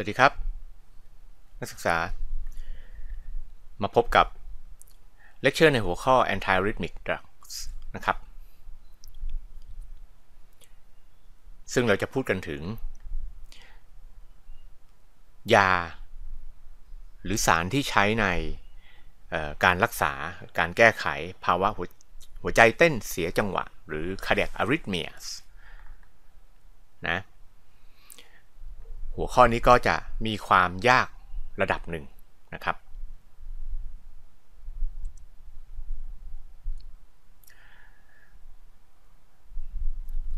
สวัสดีครับ นักศึกษา มาพบกับเลคเชอร์ในหัวข้อ a n t i r h y t h m i c drugs นะครับ ซึ่งเราจะพูดกันถึง ยาหรือสารที่ใช้ในการรักษาการแก้ไขภาวะหัวใจเต้นเสียจังหวะ หรือ cardiac arrhythmias นะหัวข้อนี้ก็จะมีความยากระดับหนึ่งนะครับ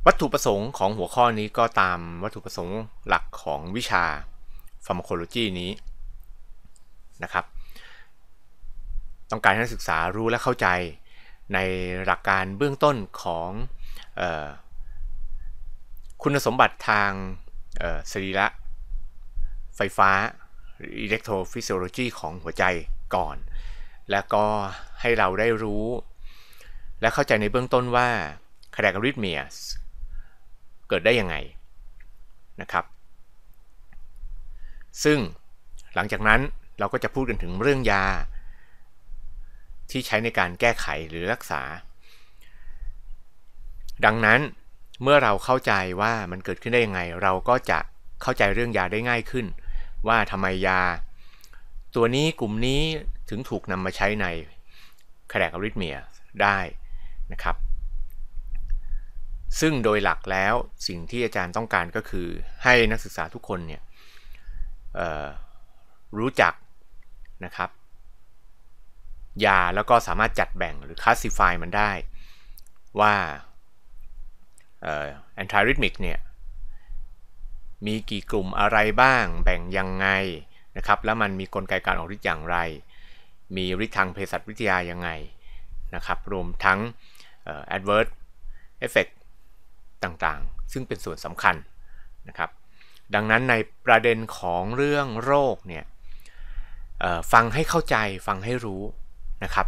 วัตถุประสงค์ของหัวข้อนี้ก็ตามวัตถุประสงค์หลักของวิชา Pharmacology นี้นะครับต้องการให้นักศึกษารู้และเข้าใจในหลักการเบื้องต้นของออคุณสมบัติทางสรีระไฟฟ้าอิเล็กโทรฟิสิโอโลจีของหัวใจก่อน แล้วก็ให้เราได้รู้ และเข้าใจในเบื้องต้นว่าคา์ดกริทเมียสเกิดได้ยังไงนะครับ ซึ่งหลังจากนั้นเราก็จะพูดกันถึงเรื่องยา ที่ใช้ในการแก้ไขหรือรักษา ดังนั้นเมื่อเราเข้าใจว่ามันเกิดขึ้นได้ยังไง เราก็จะเข้าใจเรื่องยาได้ง่ายขึ้นว่าทำไมยาตัวนี้กลุ่มนี้ถึงถูกนำมาใช้ในแคลกอริทเมียได้นะครับ ซึ่งโดยหลักแล้วสิ่งที่อาจารย์ต้องการก็คือให้นักศึกษาทุกคนเนี่ยรู้จักนะครับ ยาแล้วก็สามารถจัดแบ่งหรือคลาสสิฟายมันได้ ว่าแอนทาริทมิกเนี่ยมีกี่กลุ่มอะไรบ้าง แบ่งยังไงนะครับแล้วมันมีกลไกการออกฤทธิ์อย่างไร มีฤทธิ์ทางเภสัชวิทยายังไงนะครับ รวมทั้ง adverse effect ต่างๆ ซึ่งเป็นส่วนสำคัญนะครับ ดังนั้นในประเด็นของเรื่องโรคเนี่ยฟังให้เข้าใจฟังให้รู้นะครับ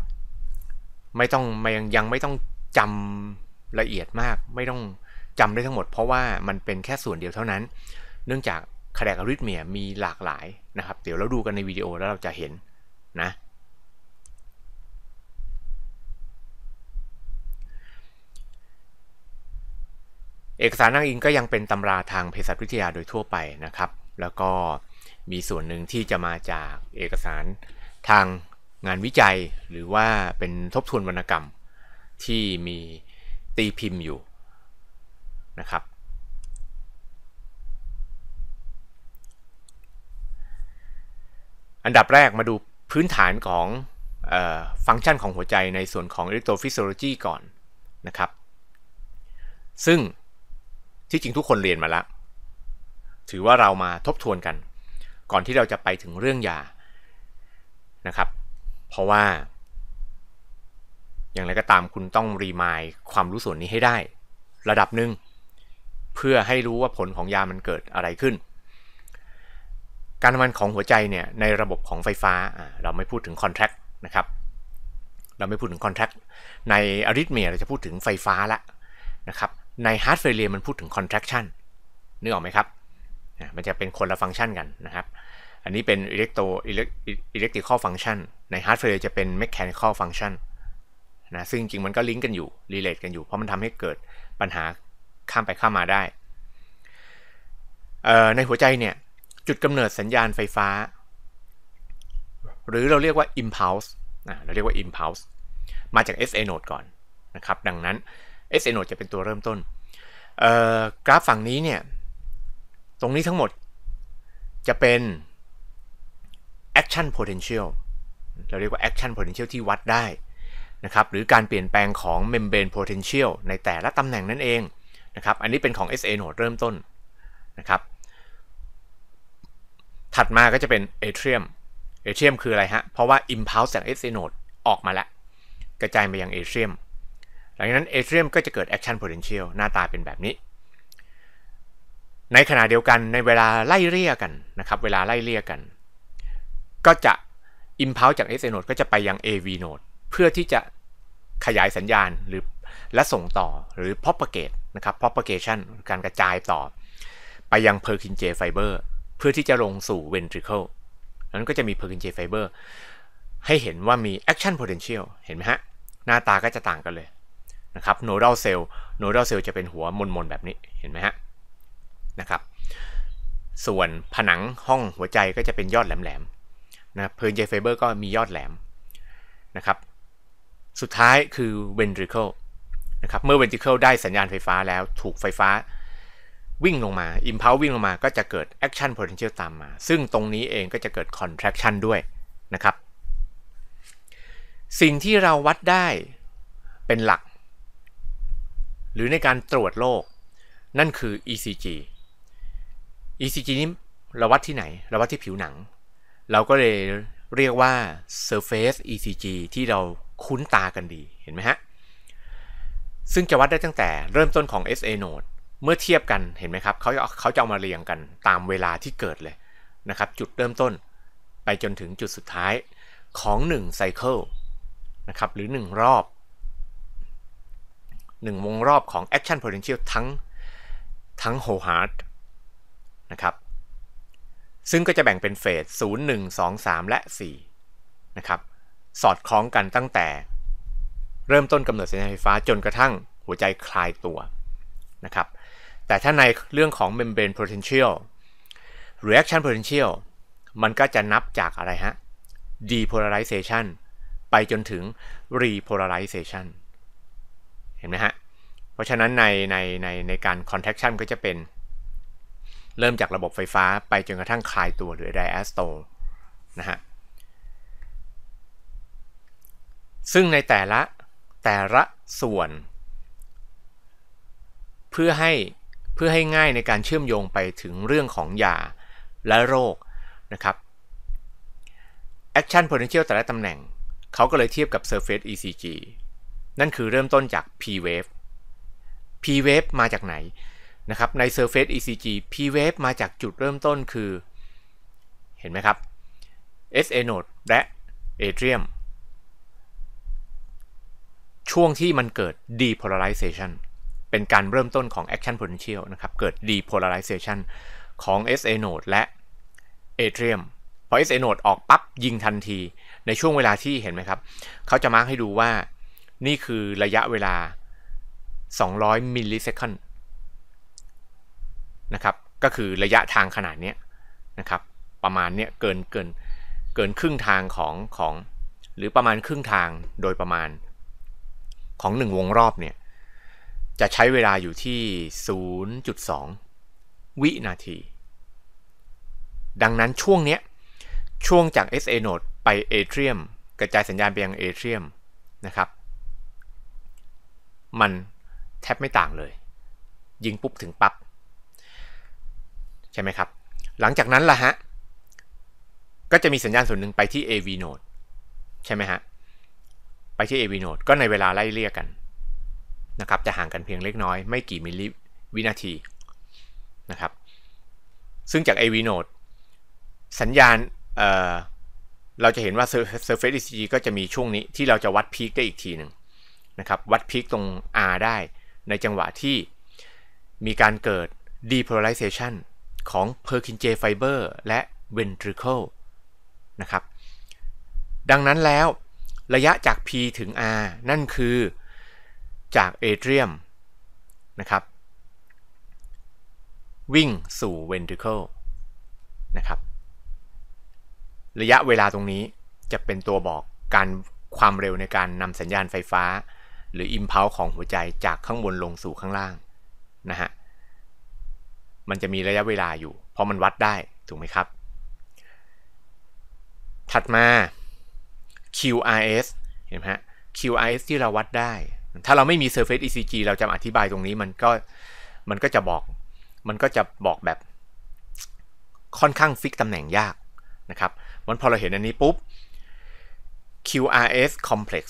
ไม่ต้องยังยังไม่ต้องจำละเอียดมาก ไม่ต้องจำได้ทั้งหมดเพราะว่ามันเป็นแค่ส่วนเดียวเท่านั้นเนื่องจากคาแดกอริทเมียมีหลากหลายนะครับ เดี๋ยวเราดูกันในวิดีโอแล้วเราจะเห็นนะ เอกสารอ้างอิงก็ยังเป็นตำราทางเภสัชวิทยาโดยทั่วไปนะครับ แล้วก็มีส่วนหนึ่งที่จะมาจากเอกสารทางงานวิจัยหรือว่าเป็นทบทวนวรรณกรรมที่มีตีพิมพ์อยู่นะครับอันดับแรกมาดูพื้นฐานของออฟังก์ชันของหัวใจในส่วนของอิเล็กโทรฟิสิโลจีก่อนนะครับ ซึ่งที่จริงทุกคนเรียนมาแล้ว ถือว่าเรามาทบทวนกัน ก่อนที่เราจะไปถึงเรื่องยานะครับ เพราะว่า อย่างไรก็ตามคุณต้องรีมายความรู้ส่วนนี้ให้ได้ ระดับหนึ่งเพื่อให้รู้ว่าผลของยามันเกิดอะไรขึ้นการทำงานของหัวใจเนี่ยในระบบของไฟฟ้าเราไม่พูดถึงคอนแทคนะครับ เราไม่พูดถึงคอนแทคในอาริทเมียเราจะพูดถึงไฟฟ้าละนะครับ ในฮาร์ดเฟลเลียมันพูดถึงคอนแทคชันนึกออกไหมครับ มันจะเป็นคนละฟังก์ชันกันนะครับอันนี้เป็นอิเล็กโตอิเล็กทริคอลฟังก์ชันในฮาร์ดเฟลเลียจะเป็นแมคแคนิคอลฟังก์ชันนะซึ่งจริงมันก็ลิงก์กันอยู่รีเลทกันอยู่เพราะมันทำให้เกิดปัญหาข้ามไปข้ามมาได้ในหัวใจเนี่ยจุดกำเนิดสัญญาณไฟฟ้า หรือเราเรียกว่า impulse นะเราเรียกว่า impulse มาจาก SA node ก่อนนะครับ ดังนั้น SA node จะเป็นตัวเริ่มต้น กราฟฝั่งนี้เนี่ยตรงนี้ทั้งหมดจะเป็น action potential เราเรียกว่า action potential ที่วัดได้นะครับ หรือการเปลี่ยนแปลงของ membrane potential ในแต่ละตำแหน่งนั่นเองนะครับอันนี้เป็นของ SA node เริ่มต้นนะครับถัดมาก็จะเป็นเอเทรียมเอเทรียมคืออะไรฮะ เพราะว่า Impulse จากอส Node ออกมาแล้วกระจายไปยังเอเทรียมหลังจากนั้นเอเทรียมก็จะเกิด Action Potential หน้าตาเป็นแบบนี้ ในขณะเดียวกันในเวลาไล่เรียกันนะครับเวลาไล่เรียกัน ก็จะ Impulse จาก FC Node ก็จะไปยัง AV Node เพื่อที่จะขยายสัญญาณ หรือและส่งต่อหรือ propagate นะครับ propagation การกระจายต่อไปยัง Perkin J fiber พื่อที่จะลงสู่ ventricle นั้นก็จะมี p u r k i n j ฟ Fiber ให้เห็นว่ามี action potential เห็นไหมฮะ หน้าตาก็จะต่างกันเลยนะครับ nodal cell nodal cell จะเป็นหัวมนๆแบบนี้ เห็นไหมฮะนะครับ ส่วนผนังห้องหัวใจก็จะเป็นยอดแหลมๆนะ เพลินเจไฟเบอร์ก็มียอดแหลมนะครับ สุดท้ายคือ ventricle นะครับ เมื่อ ventricle ได้สัญญาณไฟฟ้าแล้วถูกไฟฟ้าวิ่งลงมา impulse วิ่งลงมาก็จะเกิด action potential ตามมา ซึ่งตรงนี้เองก็จะเกิด contraction ด้วยนะครับ สิ่งที่เราวัดได้เป็นหลัก หรือในการตรวจโรคนั่นคือ ECG ECG นี้เราวัดที่ไหนเราวัดที่ผิวหนัง เราก็เลยเรียกว่า surface ECG ที่เราคุ้นตากันดีเห็นไหมฮะซึ่งจะวัดได้ตั้งแต่เริ่มต้นของ SA node เมื่อเทียบกันเห็นไหมครับเขาเขาจะเอามาเรียงกันตามเวลาที่เกิดเลยนะครับ จุดเริ่มต้นไปจนถึงจุดสุดท้ายของ1ไซเคิลนะครับหรือ 1 รอบ 1 วงรอบของ Action Potential ทั้งทั้งโฮฮาร์ดนะครับซึ่งก็จะแบ่งเป็นเฟส 0 1 2 3 และ 4 นะครับสอดคล้องกันตั้งแต่เริ่มต้นกำเนิดสัญญาณไฟฟ้าจนกระทั่งหัวใจคลายตัวนะครับแต่ถ้าในเรื่องของ membrane potential reaction potential มันก็จะนับจากอะไรฮะ depolarization ไปจนถึง repolarization เห็นไหมฮะ เพราะฉะนั้นในในในในการ contraction ก็จะเป็น เริ่มจากระบบไฟฟ้าไปจนกระทั่งคลายตัวหรือ diastole นะฮะ ซึ่งในแต่ละแต่ละส่วน เพื่อให้เพื่อให้ง่ายในการเชื่อมโยงไปถึงเรื่องของยาและโรคนะครับ Action Potential แต่ละตำแหน่งเขาก็เลยเทียบกับ Surface ECG นั่นคือเริ่มต้นจาก P-Wave P-Wave มาจากไหนนะครับใน Surface ECG P-Wave มาจากจุดเริ่มต้นคือ เห็นไหมครับ SA node และ Atrium ช่วงที่มันเกิด depolarization เป็นการเริ่มต้นของ action potential นะครับ เกิด depolarization ของ SA node และ atrium พอ SA node ออกปั๊บยิงทันที ในช่วงเวลาที่เห็นไหมครับ เขาจะมาร์กให้ดูว่า นี่คือระยะเวลา 200 มิลลิเซคันนะครับ ก็คือระยะทางขนาดนี้นะครับ ประมาณเนี้ยเกินเกินเกินครึ่งทางของของ หรือประมาณครึ่งทางโดยประมาณของ 1 วงรอบเนี่ยจะใช้เวลาอยู่ที่ 0.2 วินาที ดังนั้นช่วงเนี้ย ช่วงจาก SA node ไป Atrium กระจายสัญญาณไปยัง Atrium นะครับ มันแทบไม่ต่างเลย ยิงปุ๊บถึงปับ๊บ ใช่ไหมครับ หลังจากนั้นล่ะฮะ ก็จะมีสัญญาณส่วนหนึ่งไปที่ AV node ใช่ไหมฮะ ไปที่ AV node ก็ในเวลาไล่เรียกกันนะครับจะห่างกันเพียงเล็กน้อยไม่กี่มิลลิวินาทีนะครับซึ่งจาก AV Node สัญญาณเเราจะเห็นว่า Surface ECG ก็จะมีช่วงนี้ที่เราจะวัดพีคได้อีกทีหนึ่งนะครับวัดพีคตรง R ได้ ในจังหวะที่มีการเกิด depolarization ของ Purkinje fiber และ ventricle นะครับดังนั้นแล้วระยะจาก P ถึง R นั่นคือจากเอเทรียมนะครับวิ่งสู่เวนทริเคิลนะครับระยะเวลาตรงนี้จะเป็นตัวบอกการความเร็วในการนำสัญญาณไฟฟ้า หรืออิมเพล e ของหัวใจจากข้างบนลงสู่ข้างล่างนะฮะมันจะมีระยะเวลาอยู่เพราะมันวัดได้ถูกไหมครับ ถัดมา QRS เห็นไหมฮะ QRS ที่เราวัดได้ถ้าเราไม่มี Surface ECG เราจะอธิบายตรงนี้มันก็มันก็จะบอกมันก็จะบอกแบบค่อนข้างฟิกตำแหน่งยากนะครับมันพอเราเห็นอันนี้ปุ๊บ QRS complex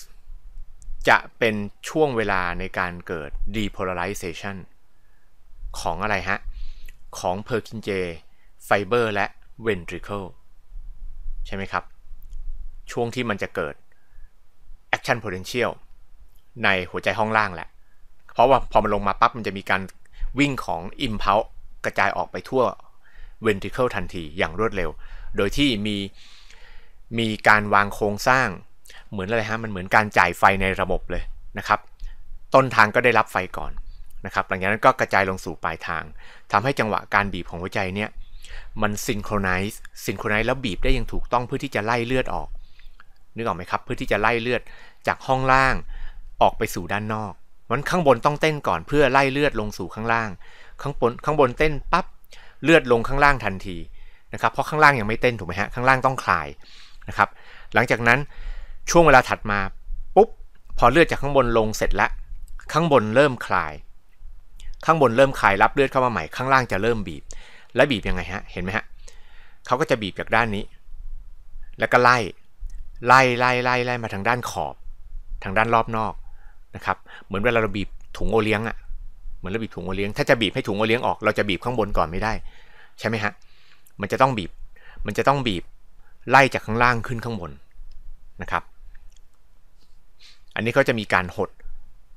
จะเป็นช่วงเวลาในการเกิด depolarization ของอะไรฮะ ของ Perkin J fiber และ ventricle ใช่ไหมครับ ช่วงที่มันจะเกิด action potential ในหัวใจห้องล่างแหละ เพราะว่าพอมันลงมาปั๊บมันจะมีการวิ่งของ impulse กระจายออกไปทั่ว ventricle ทันทีอย่างรวดเร็ว โดยที่มีมีการวางโครงสร้างเหมือนอะไรฮะมันเหมือนการจ่ายไฟในระบบเลยนะครับ ต้นทางก็ได้รับไฟก่อนนะครับหลังจากนั้นก็กระจายลงสู่ปลายทาง ทำให้จังหวะการบีบของหัวใจเนี่ยมันซินโครไนซ์ซินโครไนซ์แล้วบีบได้อย่างถูกต้องเพื่อที่จะไล่เลือดออกนึกออกไหมครับเพื่อที่จะไล่เลือดจากห้องล่างออกไปสู่ด้านนอก มันข้างบนต้องเต้นก่อนเพื่อไล่เลือดลงสู่ข้างล่างข้างบนข้างบนเต้นปั๊บเลือดลงข้างล่างทันทีนะครับ เพราะข้างล่างยังไม่เต้นถูกไหมฮะ ข้างล่างต้องคลายนะครับ หลังจากนั้นช่วงเวลาถัดมาปุ๊บพอเลือดจากข้างบนลงเสร็จแล้วข้างบนเริ่มคลาย ข้างบนเริ่มคลาย รับเลือดเข้ามาใหม่ข้างล่างจะเริ่มบีบ และบีบยังไงฮะเห็นไหมฮะเขาก็จะบีบจากด้านนี้ แล้วก็ไล่ไล่ไล่ไล่ไล่มาทางด้านขอบทางด้านรอบนอกนะครับเหมือนเวลาเราบีบถุงโอเลี้ยงอะ่ะ เหมือนเราบีบถุงโอเลี้ยง ถ้าจะบีบให้ถุงโอเลี้ยงออก เราจะบีบข้างบนก่อนไม่ได้ใช่ไหมฮะ มันจะต้องบีบ มันจะต้องบีบไล่จากข้างล่างขึ้นข้างบนนะครับ อันนี้ก็จะมีการหด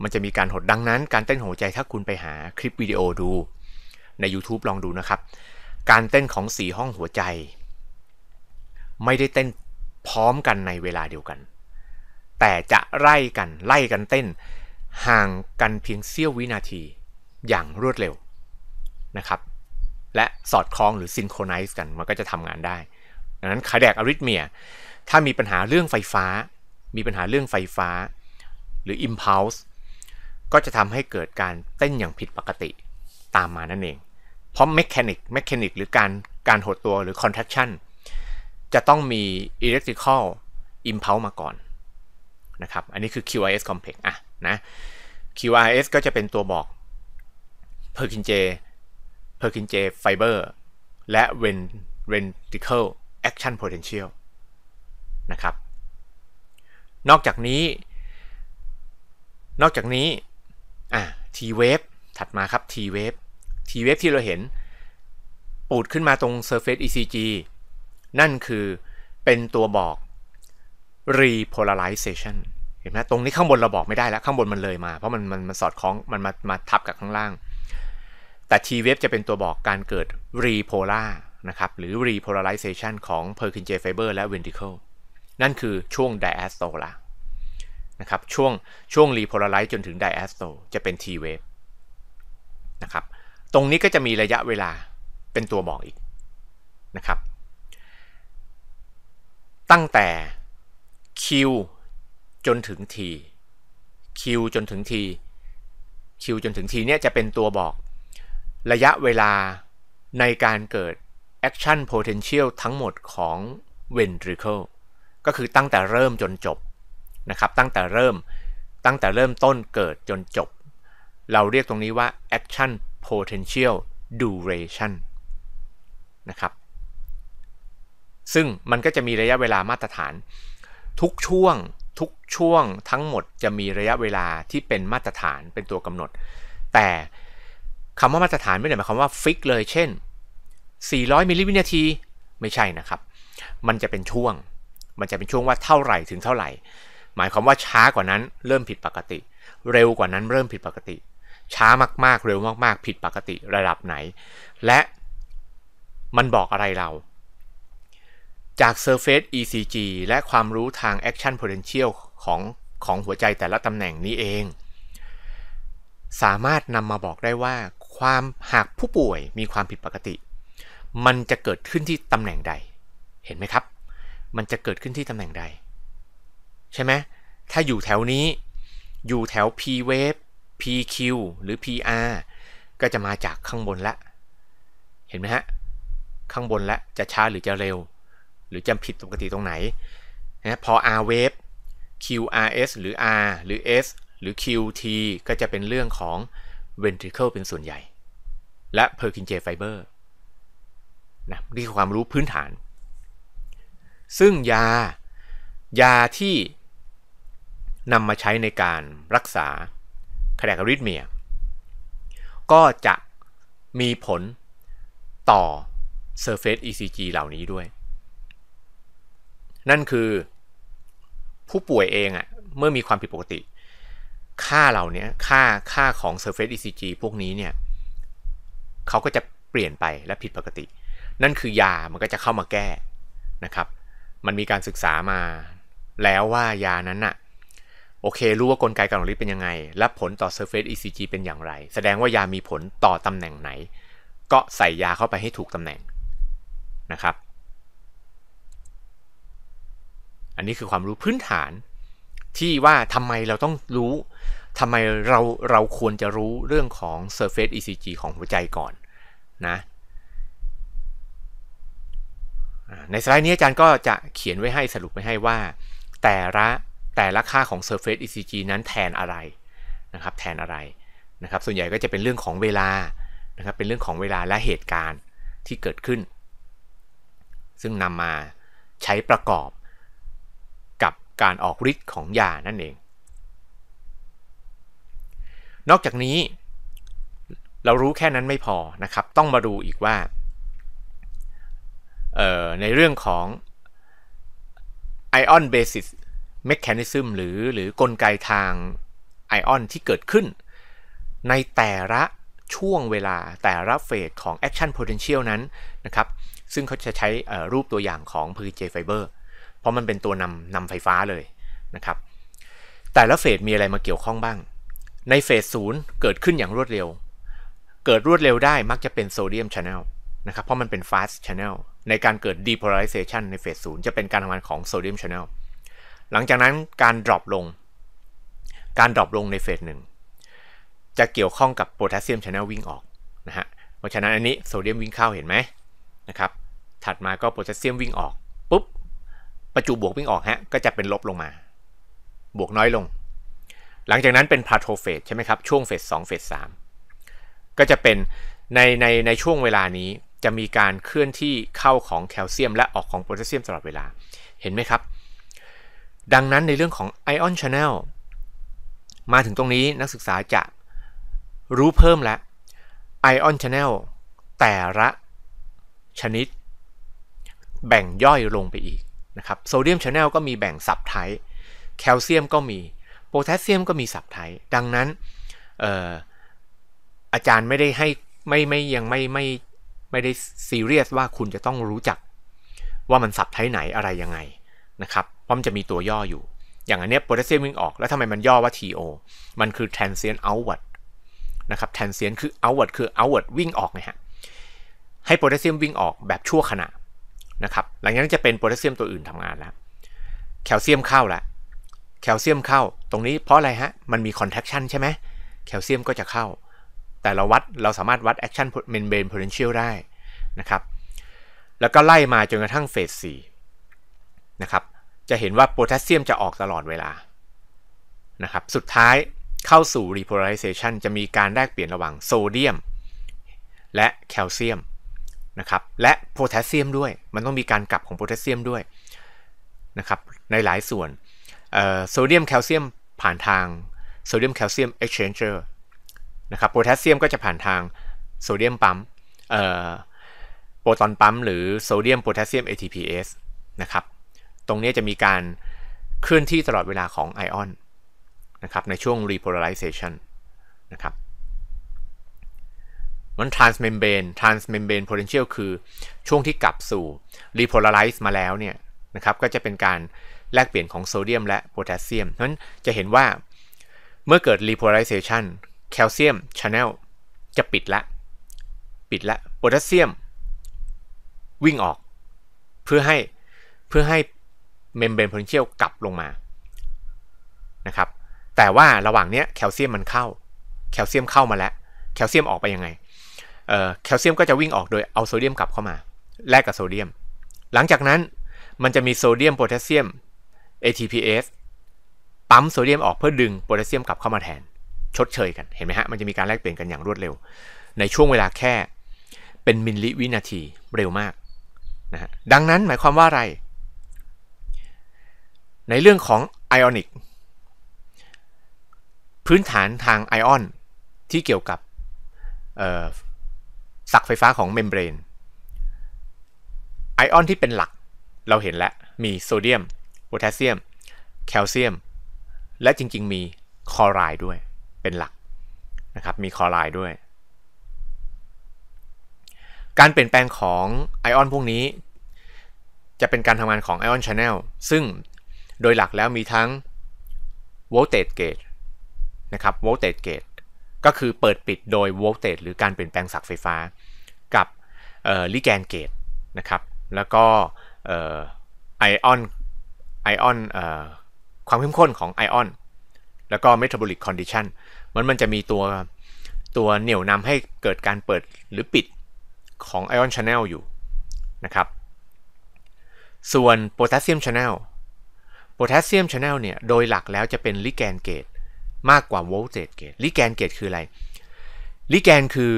มันจะมีการหด ดังนั้น การเต้นหัวใจถ้าคุณไปหาคลิปวิดีโอดูใน YouTube ลองดูนะครับ การเต้นของสีห้องหัวใจ ไม่ได้เต้นพร้อมกันในเวลาเดียวกันแต่จะไล่กันไล่กันเต้น ห่างกันเพียงเสี้ยววินาทีอย่างรวดเร็วนะครับและสอดคล้องหรือซินโครไนซ์กัน มันก็จะทำงานได้ดังนั้นคาแดกอาริทเมียถ้ามีปัญหาเรื่องไฟฟ้า มีปัญหาเรื่องไฟฟ้า หรือ Impulse ก็จะทำให้เกิดการเต้นอย่างผิดปกติตามมานั่นเอง เพราะแมชีนิกแมชีนิกหรือการการหดตัวหรือ contraction จะต้องมี electrical impulse มาก่อนนะครับ อันนี้คือ QRS complex อ่ะนะ QRS ก็จะเป็นตัวบอก Purkinje Purkinje fiber และ ventricle action potential นะครับ นอกจากนี้ นอกจากนี้ อ่ะ T wave ถัดมาครับ T wave T wave ที่เราเห็นปูดขึ้นมาตรง surface ECG นั่นคือเป็นตัวบอก repolarization เห็นไหมตรงนี้ข้างบนเราบอกไม่ได้แล้ว ข้างบนมันเลยมา เพราะมันมันมันสอดคล้องมันมามาทับกับข้างล่าง แต่ีเว็บจะเป็นตัวบอกการเกิด repolar นะครับหรือ repolarization ของ p ์ r k i n j ฟ Fiber และ v e n t ิ i c l e นั่นคือช่วง diastole ละนะครับช่วงช่วง repolarize จนถึง diastole จะเป็น t wave นะครับตรงนี้ก็จะมีระยะเวลาเป็นตัวบอกอีกนะครับ ตั้งแต่ q จนถึง t q จนถึง t q จนถึง t เนี่ยจะเป็นตัวบอก ระยะเวลาในการเกิด action potential ทั้งหมดของ ventricle ก็คือตั้งแต่เริ่มจนจบ นะครับ ตั้งแต่เริ่ม ตั้งแต่เริ่มต้นเกิดจนจบ เราเรียกตรงนี้ว่า action potential duration นะครับ ซึ่งมันก็จะมีระยะเวลามาตรฐานทุกช่วงทุกช่วงทั้งหมดจะมีระยะเวลาที่เป็นมาตรฐานเป็นตัวกำหนด แต่คำว่ามาตรฐานไม่ได้หมายความว่าฟิกเลย เช่น 400 มิลลิวินาทีไม่ใช่นะครับ มันจะเป็นช่วง มันจะเป็นช่วงว่าเท่าไหร่ถึงเท่าไหร่ หมายความว่าช้ากว่านั้นเริ่มผิดปกติ เร็วกว่านั้นเริ่มผิดปกติ ช้ามาก ๆ เร็วมากๆผิดปกติระดับไหน และมันบอกอะไรเราจาก Surface ECG และความรู้ทาง Action Potential ของของหัวใจแต่ละตำแหน่งนี้เอง สามารถนำมาบอกได้ว่า ความหากผู้ป่วยมีความผิดปกติ มันจะเกิดขึ้นที่ตำแหน่งใด เห็นไหมครับ มันจะเกิดขึ้นที่ตำแหน่งใด ใช่ไหม ถ้าอยู่แถวนี้ อยู่แถว P wave PQ หรือ PR ก็จะมาจากข้างบนละ เห็นไหมฮะ ข้างบนละจะช้าหรือจะเร็วหรือจำผิดปกติตรงไหนนะพอ R wave QRS หรือ R หรือ S หรือ QT ก็จะเป็นเรื่องของ ventricle เป็นส่วนใหญ่ และ Purkinje fiber นะนี่คือความรู้พื้นฐาน ซึ่งยายาที่นำมาใช้ในการรักษาคาเดกริทเมีย ก็จะมีผลต่อ Surface ECG เหล่านี้ด้วยนั่นคือผู้ป่วยเองอะเมื่อมีความผิดปกติ ค่าเหล่านี้ค่าค่าของ Surface ECG พวกนี้เนี่ยเขาก็จะเปลี่ยนไปและผิดปกติ นั่นคือยามันก็จะเข้ามาแก้นะครับ มันมีการศึกษามาแล้วว่ายานั้นอะโอเครู้ว่ากลไกการหลงลิ้เป็นยังไงและผลต่อ Surface ECG เป็นอย่างไร แสดงว่ายามีผลต่อตำแหน่งไหน ก็ใส่ยาเข้าไปให้ถูกตำแหน่งนะครับอันนี้คือความรู้พื้นฐานที่ว่าทำไมเราต้องรู้ทำไมเราเราควรจะรู้เรื่องของ surface ECG ของหัวใจก่อนนะในสไลด์นี้อาจารย์ก็จะเขียนไว้ให้สรุปไว้ให้ว่า แต่ละแต่ละค่าของ surface ECG นั้นแทนอะไรนะครับแทนอะไรนะครับส่วนใหญ่ก็จะเป็นเรื่องของเวลานะครับเป็นเรื่องของเวลาและเหตุการณ์ที่เกิดขึ้น ซึ่งนำมาใช้ประกอบการออกฤทธิ์ของยา นั่นเอง นอกจากนี้เรารู้แค่นั้นไม่พอ นะครับ ต้องมาดูอีกว่าในเรื่องของไอออนเบสิสเมคแคนิซึมหรือหรือกลไกทางไอออนที่เกิดขึ้น ในแต่ละช่วงเวลาแต่ละเฟสของแอคชั่นโพเทนเชียลนั้นนะครับซึ่งเขาจะใช้รูปตัวอย่างของพืนเจไฟเบอร์เพราะมันเป็นตัวนำนำไฟฟ้าเลยนะครับ แต่ละเฟสมีอะไรมาเกี่ยวข้องบ้าง ในเฟสศูนย์เกิดขึ้นอย่างรวดเร็ว เกิดรวดเร็วได้มักจะเป็นโซเดียมชานลนะครับเพราะมันเป็นฟาสชาน a n ในการเกิดดีโพลาริเซชันในเฟสศูนย์จะเป็นการทำงานของโซเดียมชานลหลังจากนั้นการดรอปลง การดรอปลงในเฟสหนึ่งจะเกี่ยวข้องกับโพแทสเซียมชานลวิ่งออกนะฮะเพราะฉะนั้นอันนี้โซเดียมวิ่งเข้าเห็นไหมนะครับถัดมาก็โพแทสเซียมวิ่งออกประจุบวกวิ่งออกฮะก็จะเป็นลบลงมา บวกน้อยลง หลังจากนั้นเป็นพาโทเฟสใช่ไหมครับช่วงเฟสสองเฟสสามก็จะเป็นในในในช่วงเวลานี้จะมีการเคลื่อนที่เข้าของแคลเซียม และออกของโพแทสเซียมตลอดเวลาเห็นไหมครับ ดังนั้นในเรื่องของไอออนชาแนลมาถึงตรงนี้นักศึกษาจะรู้เพิ่มแล้วไอออนชาแนลแต่ละชนิด แบ่งย่อยลงไปอีกนะครับโซเดียมชาแนลก็มีแบ่งสับไทป์แคลเซียมก็มี โพแทสเซียมก็มีสับไทป์ดังนั้นอาจารย์ไม่ได้ให้ ไม่ไม่ยังไม่ไม่ไม่ได้ซีเรียสว่าคุณจะต้องรู้จัก ว่ามันสับไทป์ไหนอะไร ยังไงนะครับเพราะมันจะมีตัวย่ออยู่ อย่างอันเนี้ยโพแทสเซียมวิ่งออก แล้วทำไมมันย่อว่า TO มันคือ transient outward นะครับ transient คือ outward คือ outward วิ่งออกไงฮะให้โพแทสเซียมวิ่งออกแบบชั่วขณะนะครับหลังจากนั้นจะเป็นโพแทสเซียมตัวอื่นทำงานแล้วแคลเซียมเข้าละ แคลเซียมเข้าตรงนี้เพราะอะไรฮะ มันมีคอนแทคชันใช่ไหม แคลเซียมก็จะเข้า แต่เราวัด เราสามารถวัดแอคชั่นเมนเบนโพเทนเชียลได้นะครับ แล้วก็ไล่มาจนกระทั่งเฟสสี่นะครับ จะเห็นว่าโพแทสเซียมจะออกตลอดเวลา นะครับ สุดท้ายเข้าสู่รีโพลาริเซชันจะมีการแลกเปลี่ยนระหว่างโซเดียมและแคลเซียมนะครับและโพแทสเซียมด้วย มันต้องมีการกลับของโพแทสเซียมด้วยนะครับ ในหลายส่วนโซเดียมแคลเซียมผ่านทางโซเดียมแคลเซียมเอ็กซ์เชนเจอร์นะครับโพแทสเซียมก็จะผ่านทางโซเดียมปั๊มโปรตอนปั๊มหรือโซเดียมโพแทสเซียม a t p s นะครับ ตรงนี้จะมีการเคลื่อนที่ตลอดเวลาของไอออนนะครับในช่วง repolarization นะครับมันทรานส์เมมเบรน ทรานส์เมมเบรนโพเทนเชียลคือช่วงที่กลับสู่รีโพลาไ i ซ์มาแล้วเนี่ยนะครับก็จะเป็นการแลกเปลี่ยนของโซเดียมและโพแทสเซียมนั้นจะเห็นว่าเมื่อเกิดรีโพลาริเซชันแคลเซียมชาน n n จะปิดละ ปิดละโพแทสเซียมวิ่งออก เพื่อให้เพื่อให้เมมเบรนโพเทนเชียลกลับลงมานะครับแต่ว่าระหว่างเนี้ยแคลเซียมมันเข้าแคลเซียมเข้ามาแล้วแคลเซียมออกไปยังไงแคลเซียมก็จะวิ่งออกโดยเอาโซเดียมกลับเข้ามาแลกกับโซเดียม หลังจากนั้นมันจะมีโซเดียมโพแทสเซียม a t p s ปั๊มโซเดียมออกเพื่อดึงโพแทสเซียมกลับเข้ามาแทน ชดเชยกัน เห็นไหมฮะ มันจะมีการแลกเปลี่ยนกันอย่างรวดเร็ว ในช่วงเวลาแค่เป็นมิลลิวินาทีเร็วมากนะฮะ ดังนั้นหมายความว่าอะไร ในเรื่องของไอออนิกพื้นฐานทางไอออนที่เกี่ยวกับสักไฟฟ้าของเมมเบรน ไอออนที่เป็นหลักเราเห็นแล้ว มีโซเดียมโพแทสเซียม แคลเซียม และจริง ๆ มีคลอไรด์ด้วย เป็นหลักนะครับมีคลอไรด์ด้วย การเปลี่ยนแปลงของไอออนพวกนี้ จะเป็นการทำงานของไอออนชาแนลซึ่งโดยหลักแล้วมีทั้งโวลเตจเกจนะครับโวลเตจเกจก็คือเปิดปิดโดยโวลเตจหรือการเปลี่ยนแปลงสักไฟฟ้า กับลิแกนเกตนะครับแล้วก็ไอออนไอออนความเข้มข้นของไอออนแล้วก็เมตาบอลิกคอนดิชันมันมันจะมีตัวตัวเหนี่ยวนำให้เกิดการเปิดหรือปิดของไอออนชานลอยู่นะครับ ส่วนโพแทสเซียมชานลโพแทสเซียมชานลเนี่ยโดยหลักแล้วจะเป็นลิแกนเกตมากกว่าโวลเตจเกต ลิแกนเกตคืออะไร ลิแกนคือ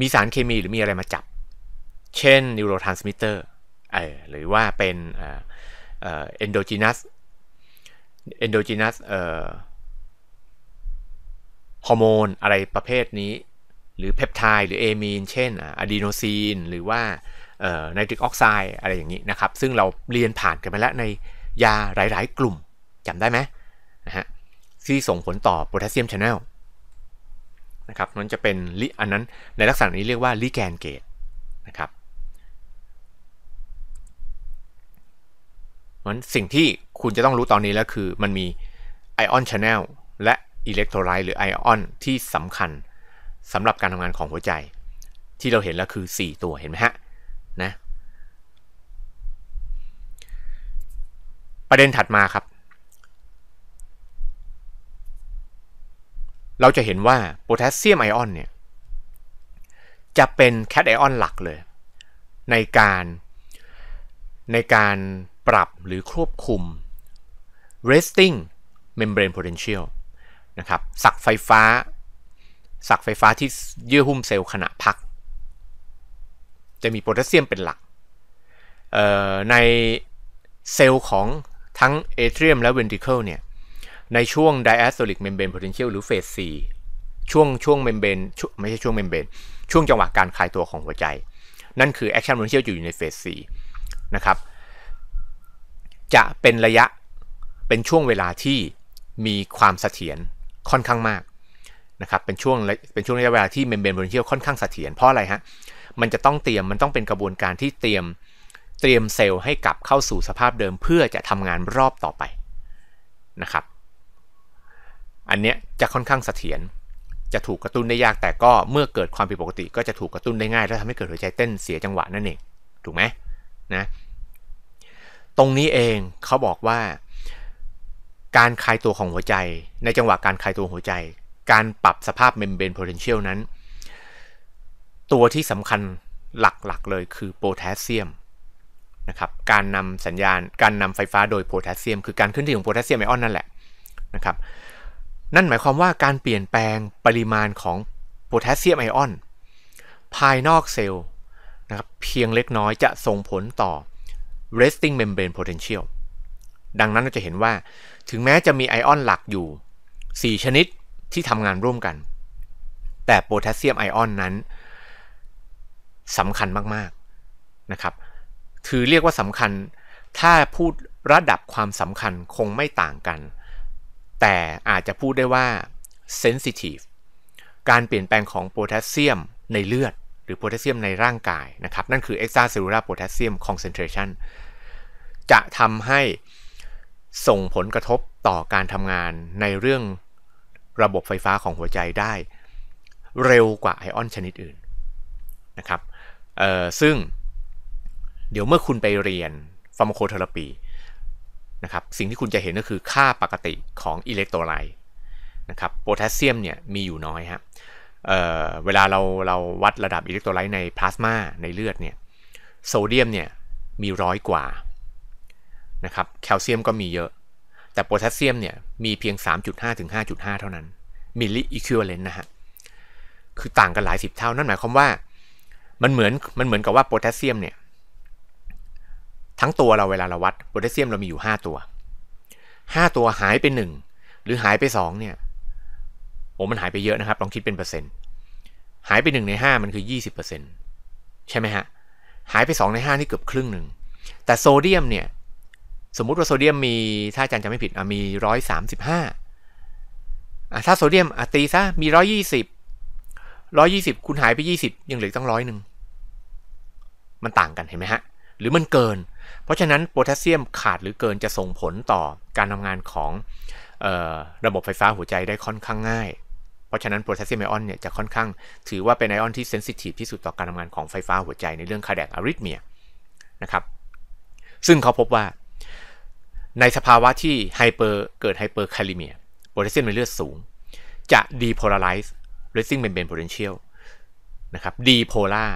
มีสารเคมีหรือมีอะไรมาจับ เช่นนิวโรทรานสมิเตอร์หรือว่าเป็น เอ็นโดจินัส เอนโดจินัสฮอร์โมนอะไรประเภทนี้ หรือเพปไทด์ หรือเอมีน เช่นอะดีโนซีน หรือว่าไนตริกออกไซด์อะไรอย่างนี้นะครับ ซึ่งเราเรียนผ่านกันมาแล้วในยาหลายๆกลุ่มจำได้ไหมนะฮะที่ส่งผลต่อโพแทสเซียมชแนลนะครับมันจะเป็นลิอันนั้นในลักษณะนี้เรียกว่า ลิแกนเกตนะครับมันสิ่งที่คุณจะต้องรู้ตอนนี้แล้วคือมันมีไอออนชแนลและอิเล็กโทรไลต์หรือไอออนที่สำคัญสำหรับการทำงานของหัวใจ ที่เราเห็นแล้วคือ 4 ตัวเห็นไหมฮะนะประเด็นถัดมาครับเราจะเห็นว่าโพแทสเซียมไอออนเนี่ยจะเป็นแคตไอออนหลักเลย ในการในการปรับหรือควบคุม resting membrane potential นะครับสักไฟฟ้าสักไฟฟ้าที่เยื่อหุ้มเซลล์ขณะพัก จะมีโพแทสเซียมเป็นหลักในเซลล์ของทั้งเอเทรียมและเวนติเคิลเนี่ยในช่วง diastolic membrane potential หรือเฟส4ช่วงช่วงเมมเบนไม่ใช่ช่วงเมมเบนช่วงจังหวะการคลายตัวของหัวใจ นั่นคือ action potential อยู่ในเฟส4นะครับ จะเป็นระยะ เป็นช่วงเวลาที่มีความเสถียรค่อนข้างมากนะครับ เป็นช่วงเป็นช่วงระยะเวลาที่เมมเบรนโพเทนเชียลค่อนข้างเสถียร เพราะอะไรฮะ มันจะต้องเตรียม มันต้องเป็นกระบวนการที่เตรียมเตรียมเซลล์ให้กลับเข้าสู่สภาพเดิมเพื่อจะทำงานรอบต่อไปนะครับอันเนี้ยจะค่อนข้างเสถียร จะถูกกระตุ้นได้ยาก แต่ก็เมื่อเกิดความผิดปกติก็จะถูกกระตุ้นได้ง่าย และทำให้เกิดหัวใจเต้นเสียจังหวะนั่นเอง ถูกไหมนะ ตรงนี้เองเขาบอกว่า การคลายตัวของหัวใจในจังหวะการคลายตัวหัวใจ การปรับสภาพเมมเบรนโพเทนเชียลนั้น ตัวที่สำคัญหลักๆเลยคือโพแทสเซียมนะครับ การนำสัญญาณ การนำไฟฟ้าโดยโพแทสเซียมคือการเคลื่อนที่ของโพแทสเซียมไอออนนั่นแหละนะครับนั่นหมายความว่าการเปลี่ยนแปลงปริมาณของโพแทสเซียมไอออนภายนอกเซลล์นะครับเพียงเล็กน้อยจะส่งผลต่อ resting membrane potential ดังนั้นเราจะเห็นว่าถึงแม้จะมีไอออนหลักอยู่ 4 ชนิดที่ทำงานร่วมกัน แต่โพแทสเซียมไอออนนั้นสำคัญมาก ๆ นะครับถือเรียกว่าสำคัญถ้าพูดระดับความสำคัญคงไม่ต่างกันแต่อาจจะพูดได้ว่า sensitive การเปลี่ยนแปลงของโพแทสเซียมในเลือดหรือโพแทสเซียมในร่างกายนะครับนั่นคือ extracellular potassium concentration จะทำให้ส่งผลกระทบต่อการทำงานในเรื่องระบบไฟฟ้าของหัวใจได้ เร็วกว่าไอออนชนิดอื่นนะครับซึ่งเดี๋ยวเมื่อคุณไปเรียนฟาร์มโคเทอราปีนะครับสิ่งที่คุณจะเห็นก็คือค่าปกติของอิเล็กโทรไลต์นะครับโพแทสเซียมเนี่ยมีอยู่น้อยฮะเเวลาเราเราวัดระดับอิเล็กโทรไลต์ในพลาสมาในเลือดเนี่ยโซเดียมเนี่ยมีร้อยกว่านะครับแคลเซียมก็มีเยอะ แต่โพแทสเซียมเนี่ยมีเพียง 3.5ถึง5.5 เท่านั้นมิลลิอิคิวเลนต์นะฮะคือต่างกันหลายสิบเท่านั่นหมายความว่า มันเหมือนมันเหมือนกับว่าโพแทสเซียมเนี่ยทั้งตัวเราเวลาเราวัดโพแทสเซียมเรามีอยู่5ตัว 5 ตัวหายไป 1 หรือหายไป 2 เนี่ยโอ้มันหายไปเยอะนะครับลองคิดเป็นเปอร์เซ็นต์หายไป 1 ใน 5 มันคือ 20%ใช่ไหมฮะ หายไป 2 ใน 5 นี่เกือบครึ่งหนึ่ง แต่โซเดียมเนี่ย สมมุติว่าโซเดียมมีถ้าอาจารย์จำไม่ผิดมี 135ถ้าโซเดียมตีซะมี 120 120คุณหายไป 20 ยังเหลือต้องร้อยหนึ่งมันต่างกันเห็นไหมฮะหรือมันเกิน เพราะฉะนั้นโพแทสเซียมขาดหรือเกินจะส่งผลต่อการทำงานของระบบไฟฟ้าหัวใจได้ค่อนข้างง่าย เพราะฉะนั้นโพแทสเซียมไอออนเนี่ยจะค่อนข้างถือว่าเป็นไอออนที่เซนซิทีฟที่สุดต่อการทำงานของไฟฟ้าหัวใจในเรื่องคาแดกอาริทเมียนะครับ ซึ่งเขาพบว่าในสภาวะที่ไฮเปอร์เกิดไฮเปอร์คาลิเมีย โพแทสเซียมในเลือดสูง จะดีโพลาไรซ์เรซิ่งเบนเบนโพเทนเชียลนะครับดีโพล่า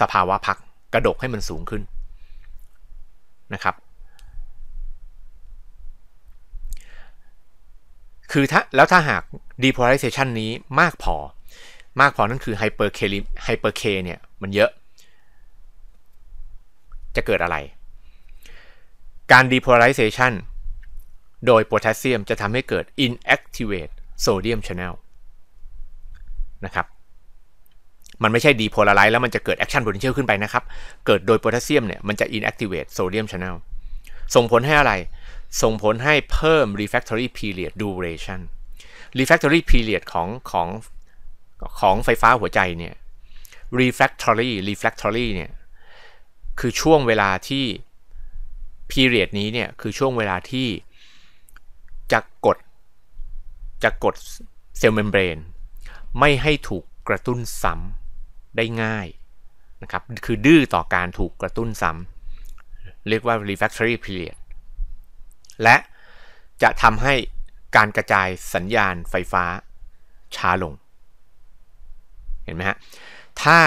สภาวะพักกระดกให้มันสูงขึ้นนะครับ คือถ้าแล้วถ้าหาก depolarization นี้มากพอ มากพอนั่นคือ hyper K hyper K เนี่ยมันเยอะ จะเกิดอะไร การ depolarization โดยโพแทสเซียมจะทำให้เกิด inactivate sodium channel นะครับมันไม่ใช่ดีโพลาไรซ์แล้วมันจะเกิดแอคชั่นโพเทนเชียลขึ้นไปนะครับ เกิดโดยโพแทสเซียมเนี่ย มันจะอินแอคทีเวตโซเดียมชานล ส่งผลให้อะไร ส่งผลให้เพิ่ม refractory period duration refractory period ของของของไฟฟ้าหัวใจเนี่ย refractory refractory เนี่ย คือช่วงเวลาที่ period นี้เนี่ย คือช่วงเวลาที่ จะกด จะกดเซลล์เมมเบรนไม่ให้ถูกกระตุ้นซ้ำได้ง่ายนะครับ คือดื้อต่อการถูกกระตุ้นซ้ำเรียกว่า refractory period และจะทำให้การกระจายสัญญาณไฟฟ้า ช้าลง เห็นไหมฮะ ถ้า